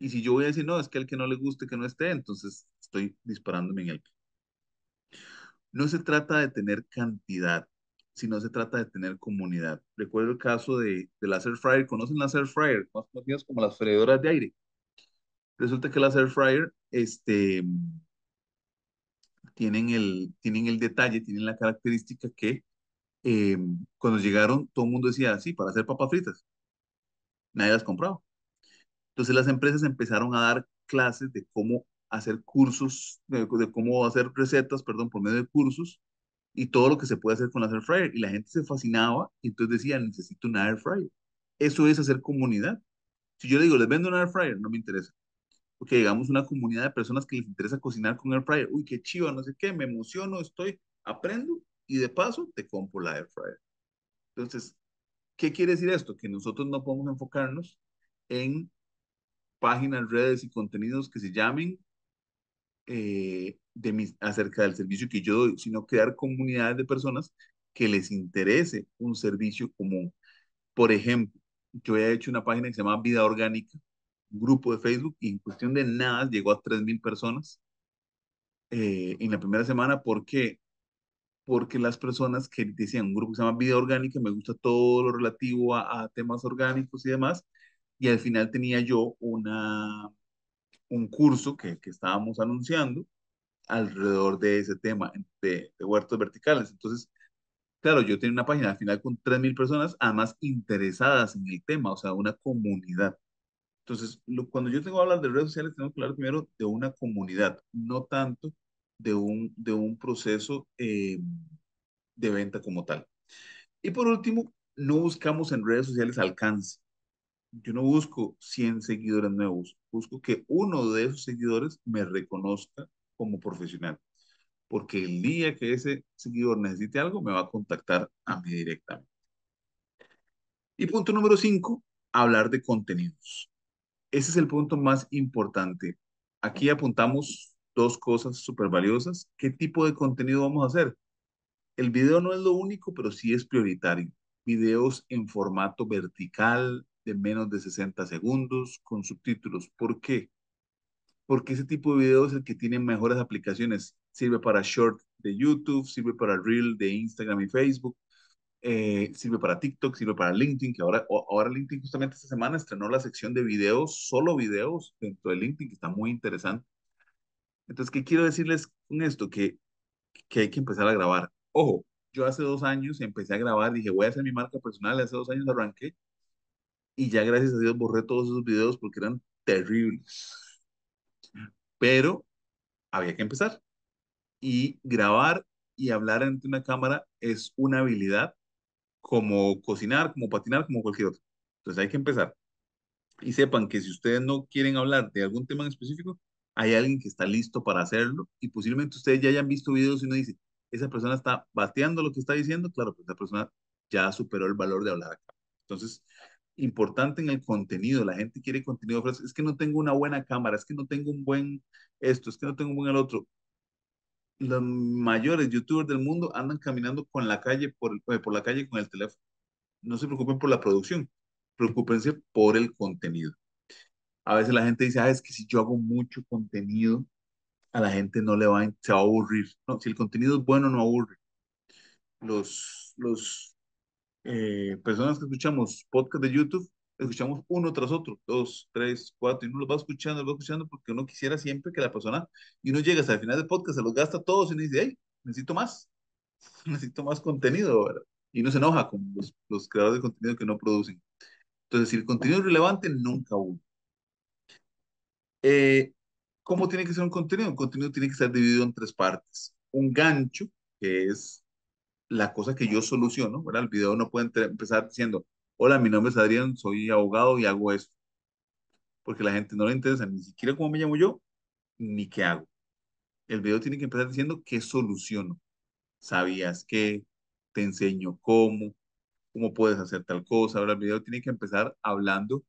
Y si yo voy a decir, no, es que al que no le guste que no esté, entonces estoy disparándome en el No se trata de tener cantidad, sino se trata de tener comunidad. Recuerdo el caso de, de las fryer. ¿Conocen la air fryer? Más conocidas como las freidoras de aire. Resulta que la air fryer, este, tienen el, tienen el detalle, tienen la característica que eh, cuando llegaron todo el mundo decía, sí, para hacer papas fritas. Nadie las compraba. Entonces las empresas empezaron a dar clases de cómo hacer cursos, de, cómo hacer recetas, perdón, por medio de cursos y todo lo que se puede hacer con la air fryer. Y la gente se fascinaba y entonces decía, necesito una air fryer. Eso es hacer comunidad. Si yo le digo, les vendo una air fryer, no me interesa porque digamos una comunidad de personas que les interesa cocinar con air fryer, uy, qué chiva, no sé qué, me emociono, estoy, aprendo y de paso te compro la air fryer. Entonces, ¿qué quiere decir esto? Que nosotros no podemos enfocarnos en páginas, redes y contenidos que se llamen eh, de mis, acerca del servicio que yo doy, sino crear comunidades de personas que les interese un servicio común. Por ejemplo, yo he hecho una página que se llama Vida Orgánica, grupo de Facebook y en cuestión de nada llegó a 3.000 personas eh, en la primera semana porque porque las personas que decían un grupo que se llama Vida Orgánica, me gusta todo lo relativo a, temas orgánicos y demás, y al final tenía yo una, un curso que, que estábamos anunciando alrededor de ese tema de, de, huertos verticales. Entonces, claro, yo tenía una página al final con 3.000 personas, además interesadas en el tema, o sea, una comunidad. Entonces, cuando yo tengo que hablar de redes sociales, tengo que hablar primero de una comunidad, no tanto de un, de un proceso eh, de venta como tal. Y por último, no buscamos en redes sociales alcance. Yo no busco 100 seguidores nuevos, busco que uno de esos seguidores me reconozca como profesional, porque el día que ese seguidor necesite algo, me va a contactar a mí directamente. Y punto número 5, hablar de contenidos ese es el punto más importante. Aquí apuntamos dos cosas súper valiosas. ¿Qué tipo de contenido vamos a hacer? El video no es lo único, pero sí es prioritario. Videos en formato vertical de menos de 60 segundos con subtítulos. ¿Por qué? Porque ese tipo de videos es el que tiene mejores aplicaciones. Sirve para short de YouTube, sirve para reel de Instagram y Facebook, eh, sirve para TikTok, sirve para LinkedIn, que ahora, ahora LinkedIn justamente esta semana estrenó la sección de videos, solo videos dentro de LinkedIn, que está muy interesante. Entonces, ¿qué quiero decirles con esto? Que, que hay que empezar a grabar. Ojo, yo hace dos años empecé a grabar, dije, voy a hacer mi marca personal, hace dos años arranqué, y ya gracias a Dios borré todos esos videos porque eran terribles. Pero había que empezar. Y grabar y hablar ante una cámara es una habilidad como cocinar, como patinar, como cualquier otro. Entonces hay que empezar. Y sepan que si ustedes no quieren hablar de algún tema en específico, hay alguien que está listo para hacerlo y posiblemente ustedes ya hayan visto videos y uno dice, esa persona está bateando lo que está diciendo, claro, pues esa persona ya superó el valor de hablar acá. Entonces, importante en el contenido, la gente quiere contenido, es que no tengo una buena cámara, es que no tengo un buen esto, es que no tengo un buen el otro los mayores youtubers del mundo andan caminando con la calle por, el, eh, por la calle con el teléfono. No se preocupen por la producción, preocupense por el contenido. A veces la gente dice, ah, es que si yo hago mucho contenido, a la gente no le va a, va a aburrir. No, si el contenido es bueno, no aburre. Los, los eh, personas que escuchamos podcast de YouTube escuchamos uno tras otro, dos, tres, cuatro, y uno los va escuchando, los va escuchando, porque uno quisiera siempre que la persona, y uno llega hasta el final del podcast, se los gasta todos y uno dice, hey, necesito más, necesito más contenido, ¿verdad? Y no se enoja con los, creadores de contenido que no producen. Entonces, si el contenido es relevante, nunca uno. Eh, ¿Cómo tiene que ser un contenido? Un contenido tiene que ser dividido en tres partes. Un gancho, que es la cosa que yo soluciono, ¿verdad? El video no puede empezar diciendo, hola, mi nombre es Adrián, soy abogado y hago esto. Porque la gente no le interesa ni siquiera cómo me llamo yo, ni qué hago. El video tiene que empezar diciendo qué soluciono. ¿Sabías qué? Te enseño cómo, cómo puedes hacer tal cosa. Ahora el video tiene que empezar hablando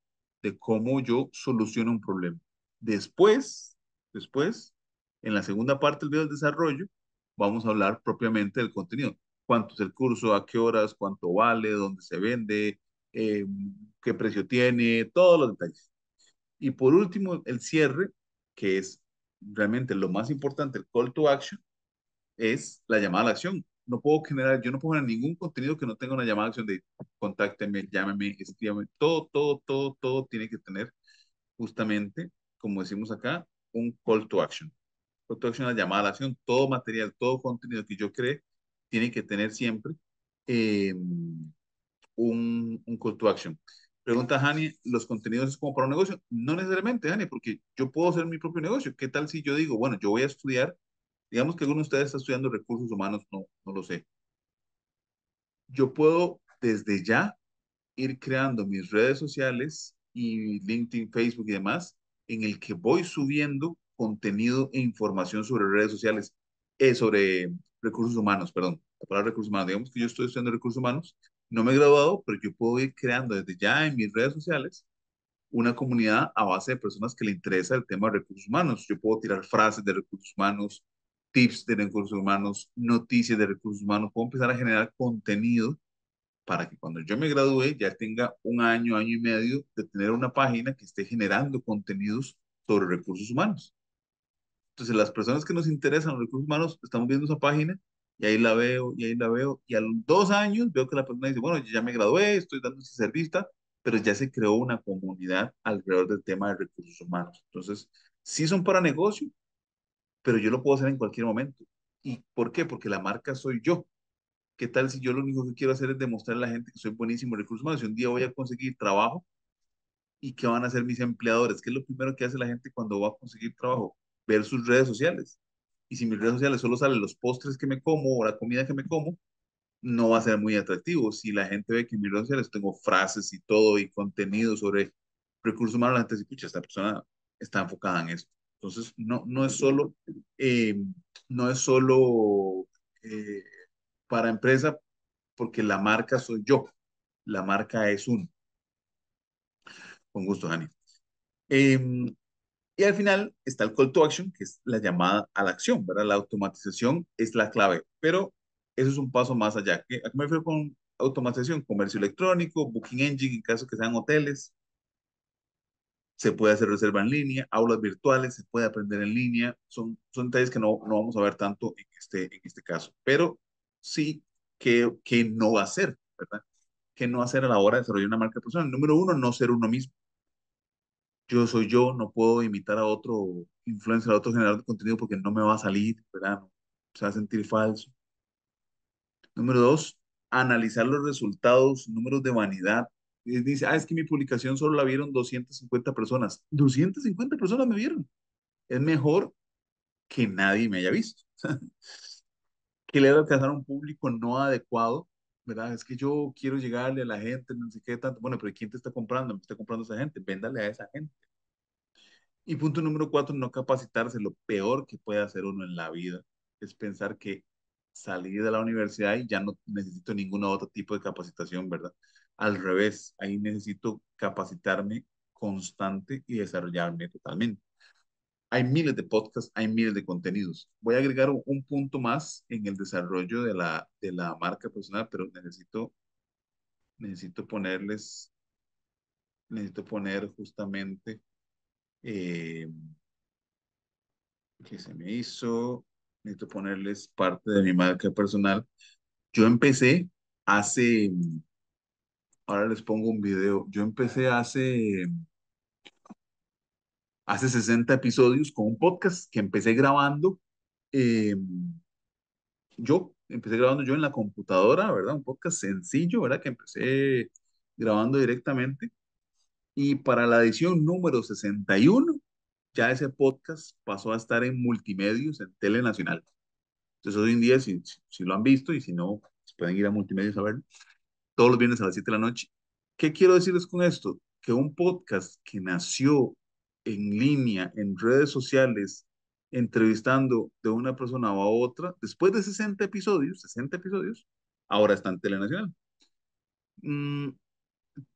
de cómo yo soluciono un problema. Después, después, en la segunda parte del video del desarrollo, vamos a hablar propiamente del contenido. ¿Cuánto es el curso? ¿A qué horas? ¿Cuánto vale? ¿Dónde se vende? Eh, qué precio tiene, todos los detalles. Y por último, el cierre, que es realmente lo más importante, el call to action, es la llamada a la acción. No puedo generar, yo no puedo generar ningún contenido que no tenga una llamada a la acción de contácteme, llámeme, escríbame. Todo, todo, todo, todo tiene que tener justamente, como decimos acá, un call to action. Call to action la llamada a la acción. Todo material, todo contenido que yo cree, tiene que tener siempre eh, un, un call to action. Pregunta Hani, ¿los contenidos es como para un negocio? No necesariamente, Hani, porque yo puedo hacer mi propio negocio. ¿Qué tal si yo digo, bueno, yo voy a estudiar, digamos que alguno de ustedes está estudiando recursos humanos, no, no lo sé. Yo puedo desde ya ir creando mis redes sociales y LinkedIn, Facebook y demás, en el que voy subiendo contenido e información sobre redes sociales, eh, sobre recursos humanos, perdón, para recursos humanos. Digamos que yo estoy estudiando recursos humanos, no me he graduado, pero yo puedo ir creando desde ya en mis redes sociales una comunidad a base de personas que le interesa el tema de recursos humanos. Yo puedo tirar frases de recursos humanos, tips de recursos humanos, noticias de recursos humanos. Puedo empezar a generar contenido para que cuando yo me gradúe ya tenga un año, año y medio de tener una página que esté generando contenidos sobre recursos humanos. Entonces, las personas que nos interesan los recursos humanos, estamos viendo esa página y ahí la veo, y ahí la veo, y a los dos años veo que la persona dice, bueno, ya me gradué, estoy dando ese servicio pero ya se creó una comunidad alrededor del tema de recursos humanos. Entonces, sí son para negocio, pero yo lo puedo hacer en cualquier momento. ¿Y por qué? Porque la marca soy yo. ¿Qué tal si yo lo único que quiero hacer es demostrarle a la gente que soy buenísimo en recursos humanos? Si un día voy a conseguir trabajo, ¿y qué van a hacer mis empleadores? ¿Qué es lo primero que hace la gente cuando va a conseguir trabajo? Ver sus redes sociales y si mis redes sociales solo salen los postres que me como o la comida que me como, no va a ser muy atractivo. Si la gente ve que en mis redes sociales tengo frases y todo y contenido sobre recursos humanos, la gente esta persona está enfocada en esto. Entonces, no, no es solo, em, no es solo eh, para empresa, porque la marca soy yo, la marca es uno. Con gusto, Dani. Em, y al final está el call to action, que es la llamada a la acción, ¿verdad? La automatización es la clave, pero eso es un paso más allá. que ¿A qué con automatización? Comercio electrónico, Booking Engine, en caso que sean hoteles. Se puede hacer reserva en línea, aulas virtuales, se puede aprender en línea. Son, son detalles que no, no vamos a ver tanto en este, en este caso, pero sí que, que no hacer, ¿verdad? Que no hacer a la hora de desarrollar una marca personal. Número uno, no ser uno mismo yo soy yo, no puedo imitar a otro influencer, a otro generador de contenido porque no me va a salir, ¿verdad? se va a sentir falso. Número dos, analizar los resultados, números de vanidad. dice, ah, es que mi publicación solo la vieron 250 personas. 250 personas me vieron. Es mejor que nadie me haya visto. que le alcanzar a un público no adecuado ¿verdad? Es que yo quiero llegarle a la gente, no sé qué tanto. Bueno, pero ¿quién te está comprando? Me está comprando esa gente. Véndale a esa gente. Y punto número cuatro, no capacitarse. Lo peor que puede hacer uno en la vida es pensar que salir de la universidad y ya no necesito ningún otro tipo de capacitación, ¿verdad? Al revés, ahí necesito capacitarme constante y desarrollarme totalmente. Hay miles de podcasts, hay miles de contenidos. Voy a agregar un punto más en el desarrollo de la, de la marca personal, pero necesito, necesito ponerles, necesito poner justamente eh, que se me hizo, necesito ponerles parte de mi marca personal. Yo empecé hace, ahora les pongo un video, yo empecé hace hace 60 episodios con un podcast que empecé grabando eh, yo, empecé grabando yo en la computadora, ¿verdad? Un podcast sencillo, ¿verdad? Que empecé grabando directamente. Y para la edición número 61, ya ese podcast pasó a estar en multimedios, en Tele Nacional. Entonces hoy en día, si, si lo han visto y si no, pues pueden ir a multimedios a verlo, todos los viernes a las 7 de la noche. ¿Qué quiero decirles con esto? Que un podcast que nació en línea, en redes sociales, entrevistando de una persona a otra, después de 60 episodios, 60 episodios, ahora está en Telenacional. nacional mm,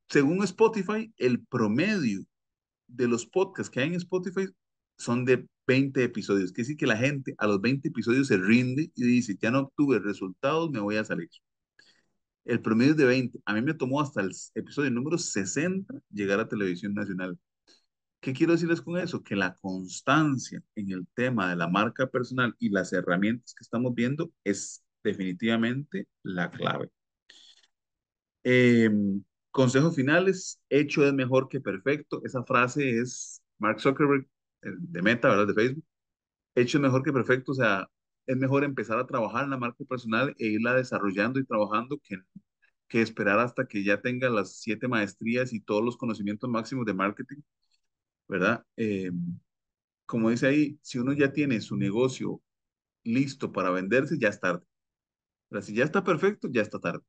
según Spotify, el promedio de los podcasts que hay en Spotify son de 20 episodios, que sí que la gente a los 20 episodios se rinde y dice, ya no obtuve resultados, me voy a salir. El promedio es de 20. A mí me tomó hasta el episodio número 60 llegar a Televisión Nacional. ¿Qué quiero decirles con eso? Que la constancia en el tema de la marca personal y las herramientas que estamos viendo es definitivamente la clave. Em, consejos finales, hecho es mejor que perfecto. Esa frase es Mark Zuckerberg eh, de Meta, ¿verdad? De Facebook. Hecho es mejor que perfecto, o sea, es mejor empezar a trabajar en la marca personal e irla desarrollando y trabajando que, que esperar hasta que ya tenga las siete maestrías y todos los conocimientos máximos de marketing ¿verdad? Eh, como dice ahí, si uno ya tiene su negocio listo para venderse, ya es tarde. Pero si ya está perfecto, ya está tarde.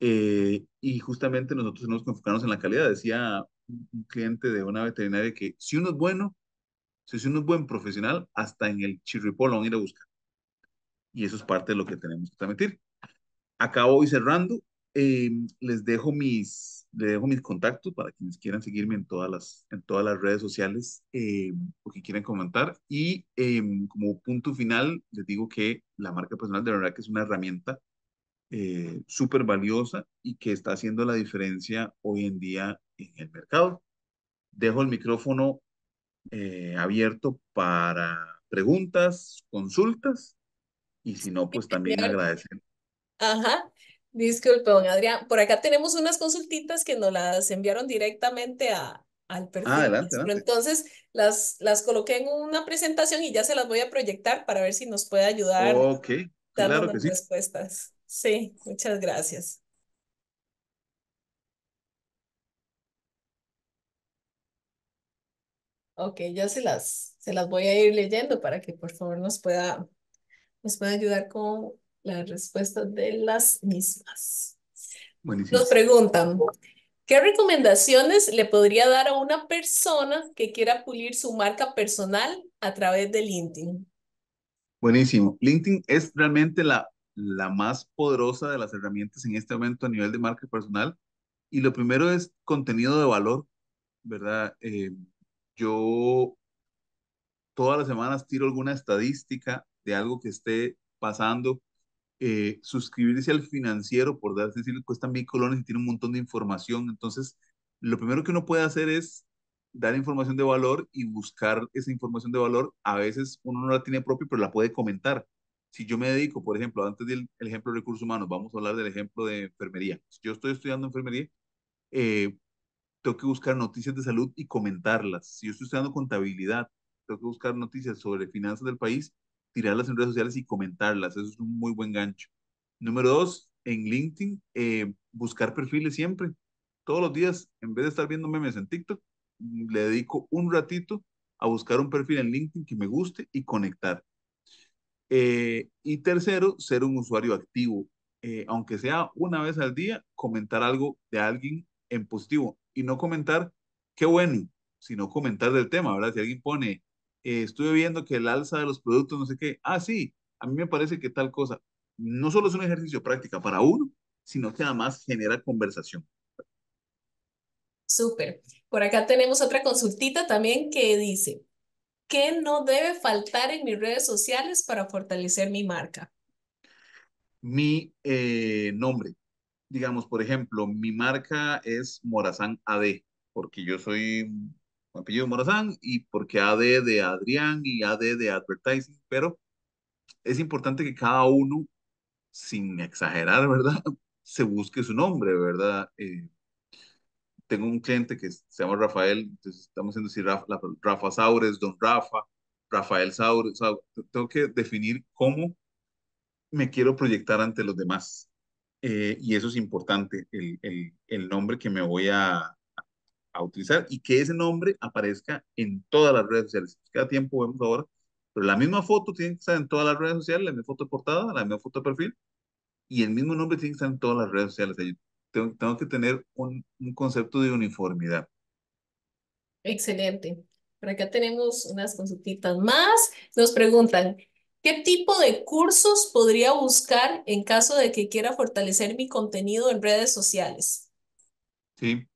Eh, y justamente nosotros nos enfocamos en la calidad. Decía un cliente de una veterinaria que si uno es bueno, si uno es buen profesional, hasta en el chirripol lo van a ir a buscar. Y eso es parte de lo que tenemos que transmitir. Acabo y cerrando, em, les dejo mis le dejo mis contactos para quienes quieran seguirme en todas las, en todas las redes sociales eh, o que quieran comentar. Y em, como punto final, les digo que la marca personal de verdad que es una herramienta eh, súper valiosa y que está haciendo la diferencia hoy en día en el mercado. Dejo el micrófono eh, abierto para preguntas, consultas y si no, pues también agradecer.
Ajá, Disculpe, don Adrián. Por acá tenemos unas consultitas que nos las enviaron directamente a, al perfil. Ah, adelante, adelante. entonces las, las coloqué en una presentación y ya se las voy a proyectar para ver si nos puede ayudar. ok, claro que sí. respuestas. Sí, muchas gracias. Ok, ya se las, se las voy a ir leyendo para que por favor nos pueda, nos pueda ayudar con, las respuestas de las mismas. Nos preguntan, ¿qué recomendaciones le podría dar a una persona que quiera pulir su marca personal a través de LinkedIn?
Buenísimo. LinkedIn es realmente la, la más poderosa de las herramientas en este momento a nivel de marca personal. Y lo primero es contenido de valor, ¿verdad? Eh, yo todas las semanas tiro alguna estadística de algo que esté pasando eh, suscribirse al financiero, por darse decir, cuesta mil colones y tiene un montón de información. Entonces, lo primero que uno puede hacer es dar información de valor y buscar esa información de valor. A veces uno no la tiene propia, pero la puede comentar. Si yo me dedico, por ejemplo, antes del ejemplo de recursos humanos, vamos a hablar del ejemplo de enfermería. Si yo estoy estudiando enfermería, eh, tengo que buscar noticias de salud y comentarlas. Si yo estoy estudiando contabilidad, tengo que buscar noticias sobre finanzas del país tirarlas en redes sociales y comentarlas. Eso es un muy buen gancho. Número dos, en LinkedIn, eh, buscar perfiles siempre. Todos los días, en vez de estar viendo memes en TikTok, le dedico un ratito a buscar un perfil en LinkedIn que me guste y conectar. Eh, y tercero, ser un usuario activo. Eh, aunque sea una vez al día, comentar algo de alguien en positivo y no comentar qué bueno, sino comentar del tema, ¿verdad? Si alguien pone eh, estuve viendo que el alza de los productos, no sé qué, ah, sí, a mí me parece que tal cosa, no solo es un ejercicio práctica para uno, sino que además genera conversación.
Súper. Por acá tenemos otra consultita también que dice, ¿qué no debe faltar en mis redes sociales para fortalecer mi marca?
Mi eh, nombre. Digamos, por ejemplo, mi marca es Morazán AD, porque yo soy apellido Morazán y porque AD de Adrián y AD de Advertising, pero es importante que cada uno, sin exagerar, ¿verdad? Se busque su nombre, ¿verdad? Eh, tengo un cliente que se llama Rafael, entonces estamos haciendo si Rafa, Rafa Don Rafa, Rafael Saures, tengo que definir cómo me quiero proyectar ante los demás. Eh, y eso es importante, el, el, el nombre que me voy a, utilizar y que ese nombre aparezca en todas las redes sociales. Cada tiempo vemos ahora, pero la misma foto tiene que estar en todas las redes sociales, la misma foto portada, la misma foto de perfil y el mismo nombre tiene que estar en todas las redes sociales. tengo, tengo, que tener un, un concepto de uniformidad.
Excelente. Por acá tenemos unas consultitas más. Nos preguntan, ¿qué tipo de cursos podría buscar en caso de que quiera fortalecer mi contenido en redes sociales?
Sí,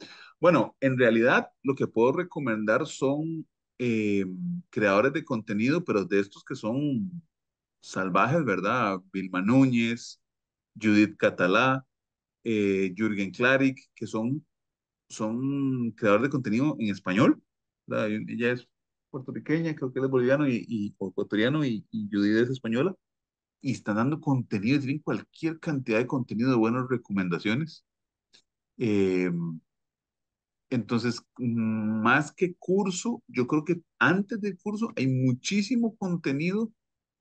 bueno, en realidad lo que puedo recomendar son eh, creadores de contenido, pero de estos que son salvajes, ¿verdad? Vilma Núñez, Judith Catalá, eh, Jürgen Klarik, que son, son creadores de contenido en español. Ella es puertorriqueña, creo que es boliviano y, y o ecuatoriano y, Judith es española. Y están dando contenido, tienen cualquier cantidad de contenido de buenas recomendaciones. Eh, entonces, más que curso, yo creo que antes del curso hay muchísimo contenido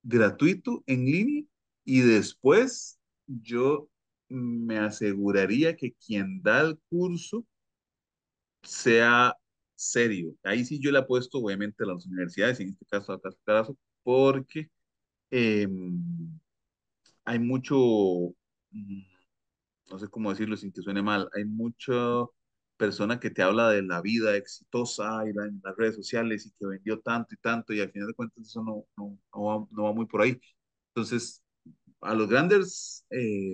gratuito en línea y después yo me aseguraría que quien da el curso sea serio. Ahí sí yo le apuesto obviamente a las universidades, en este caso a Cascarazo, porque em, hay mucho, mm, no sé cómo decirlo sin que suene mal, hay mucho persona que te habla de la vida exitosa y en las redes sociales y que vendió tanto y tanto y al final de cuentas eso no, no, no, va, muy por ahí. Entonces, a los grandes eh,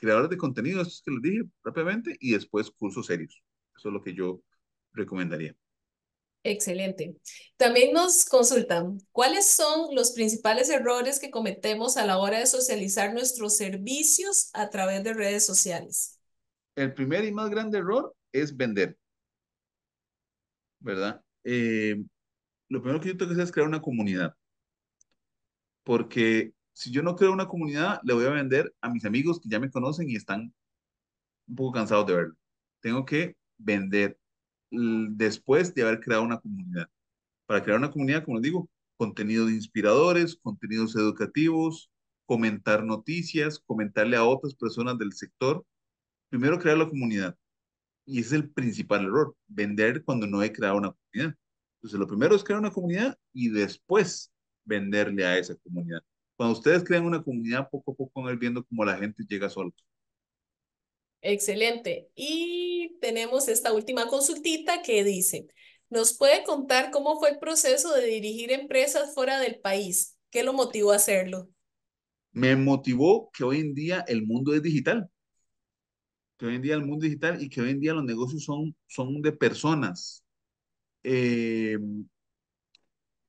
creadores de contenido, es que les dije rápidamente, y después cursos serios. Eso es lo que yo recomendaría.
Excelente. También nos consultan, ¿cuáles son los principales errores que cometemos a la hora de socializar nuestros servicios a través de redes sociales?
el primer y más grande error es vender. ¿Verdad? Eh, lo primero que yo tengo que hacer es crear una comunidad. Porque si yo no creo una comunidad, le voy a vender a mis amigos que ya me conocen y están un poco cansados de verlo. Tengo que vender después de haber creado una comunidad. Para crear una comunidad, como les digo, contenidos inspiradores, contenidos educativos, comentar noticias, comentarle a otras personas del sector primero crear la comunidad. Y es el principal error, vender cuando no he creado una comunidad. Entonces, lo primero es crear una comunidad y después venderle a esa comunidad. Cuando ustedes crean una comunidad, poco a poco van viendo cómo la gente llega sola.
Excelente. Y tenemos esta última consultita que dice, ¿nos puede contar cómo fue el proceso de dirigir empresas fuera del país? ¿Qué lo motivó a hacerlo?
Me motivó que hoy en día el mundo es digital que hoy en día el mundo digital y que hoy en día los negocios son, son de personas. Eh,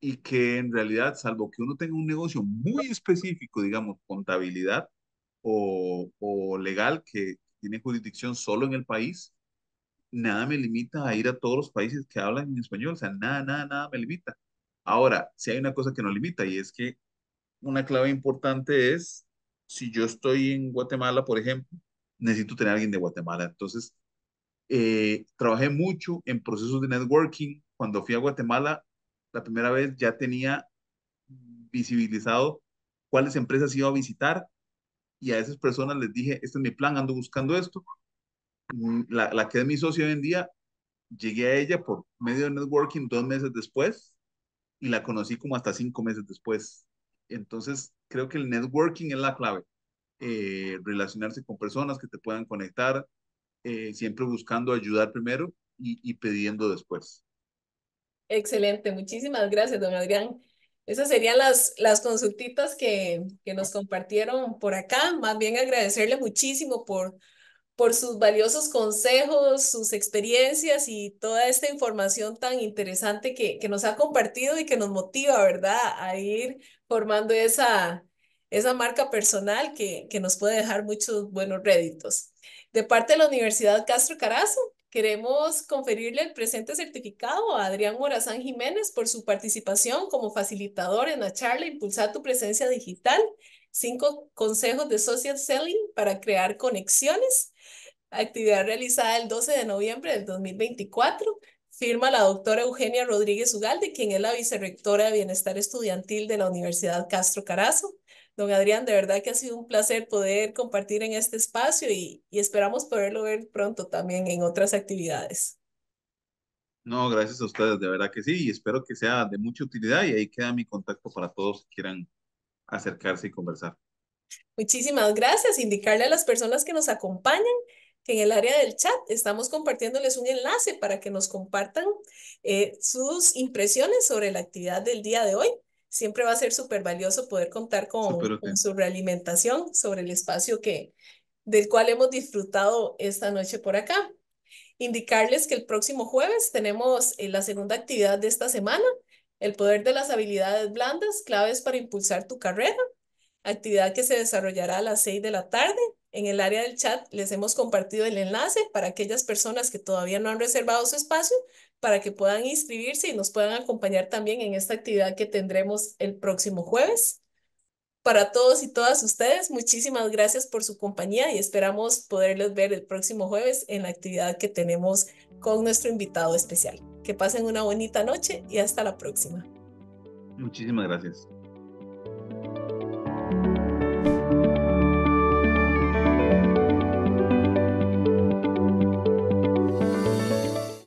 y que en realidad, salvo que uno tenga un negocio muy específico, digamos, contabilidad o, o, legal, que tiene jurisdicción solo en el país, nada me limita a ir a todos los países que hablan en español, o sea, nada, nada, nada me limita. Ahora, si hay una cosa que no limita y es que una clave importante es, si yo estoy en Guatemala, por ejemplo, necesito tener a alguien de Guatemala. Entonces, eh, trabajé mucho en procesos de networking. Cuando fui a Guatemala, la primera vez ya tenía visibilizado cuáles empresas iba a visitar y a esas personas les dije, este es mi plan, ando buscando esto. Mm, la, la que es mi socio hoy en día, llegué a ella por medio de networking dos meses después y la conocí como hasta cinco meses después. Entonces, creo que el networking es la clave. Eh, relacionarse con personas que te puedan conectar, eh, siempre buscando ayudar primero y, pidiendo después.
Excelente, muchísimas gracias, don Adrián. Esas serían las, las consultitas que, que, nos compartieron por acá. Más bien agradecerle muchísimo por, por sus valiosos consejos, sus experiencias y toda esta información tan interesante que, que nos ha compartido y que nos motiva, ¿verdad?, a ir formando esa, esa marca personal que, que nos puede dejar muchos buenos réditos. De parte de la Universidad Castro Carazo, Queremos conferirle el presente certificado a Adrián Morazán Jiménez por su participación como facilitador en la charla Impulsar tu presencia digital, cinco consejos de social selling para crear conexiones, actividad realizada el 12 de noviembre del 2024. Firma la doctora Eugenia Rodríguez Ugalde, quien es la vicerrectora de Bienestar Estudiantil de la Universidad Castro Carazo. Don Adrián, de verdad que ha sido un placer poder compartir en este espacio y, esperamos poderlo ver pronto también en otras actividades.
No, gracias a ustedes, de verdad que sí, y espero que sea de mucha utilidad y ahí queda mi contacto para todos que quieran acercarse y conversar.
Muchísimas gracias. Indicarle a las personas que nos acompañan que en el área del chat estamos compartiéndoles un enlace para que nos compartan eh, sus impresiones sobre la actividad del día de hoy siempre va a ser súper valioso poder contar con, su realimentación sobre el espacio que, del cual hemos disfrutado esta noche por acá. Indicarles que el próximo jueves tenemos eh, la segunda actividad de esta semana, el poder de las habilidades blandas, claves para impulsar tu carrera actividad que se desarrollará a las 6 de la tarde. En el área del chat les hemos compartido el enlace para aquellas personas que todavía no han reservado su espacio para que puedan inscribirse y nos puedan acompañar también en esta actividad que tendremos el próximo jueves. Para todos y todas ustedes, muchísimas gracias por su compañía y esperamos poderles ver el próximo jueves en la actividad que tenemos con nuestro invitado especial. Que pasen una bonita noche y hasta la próxima.
Muchísimas gracias.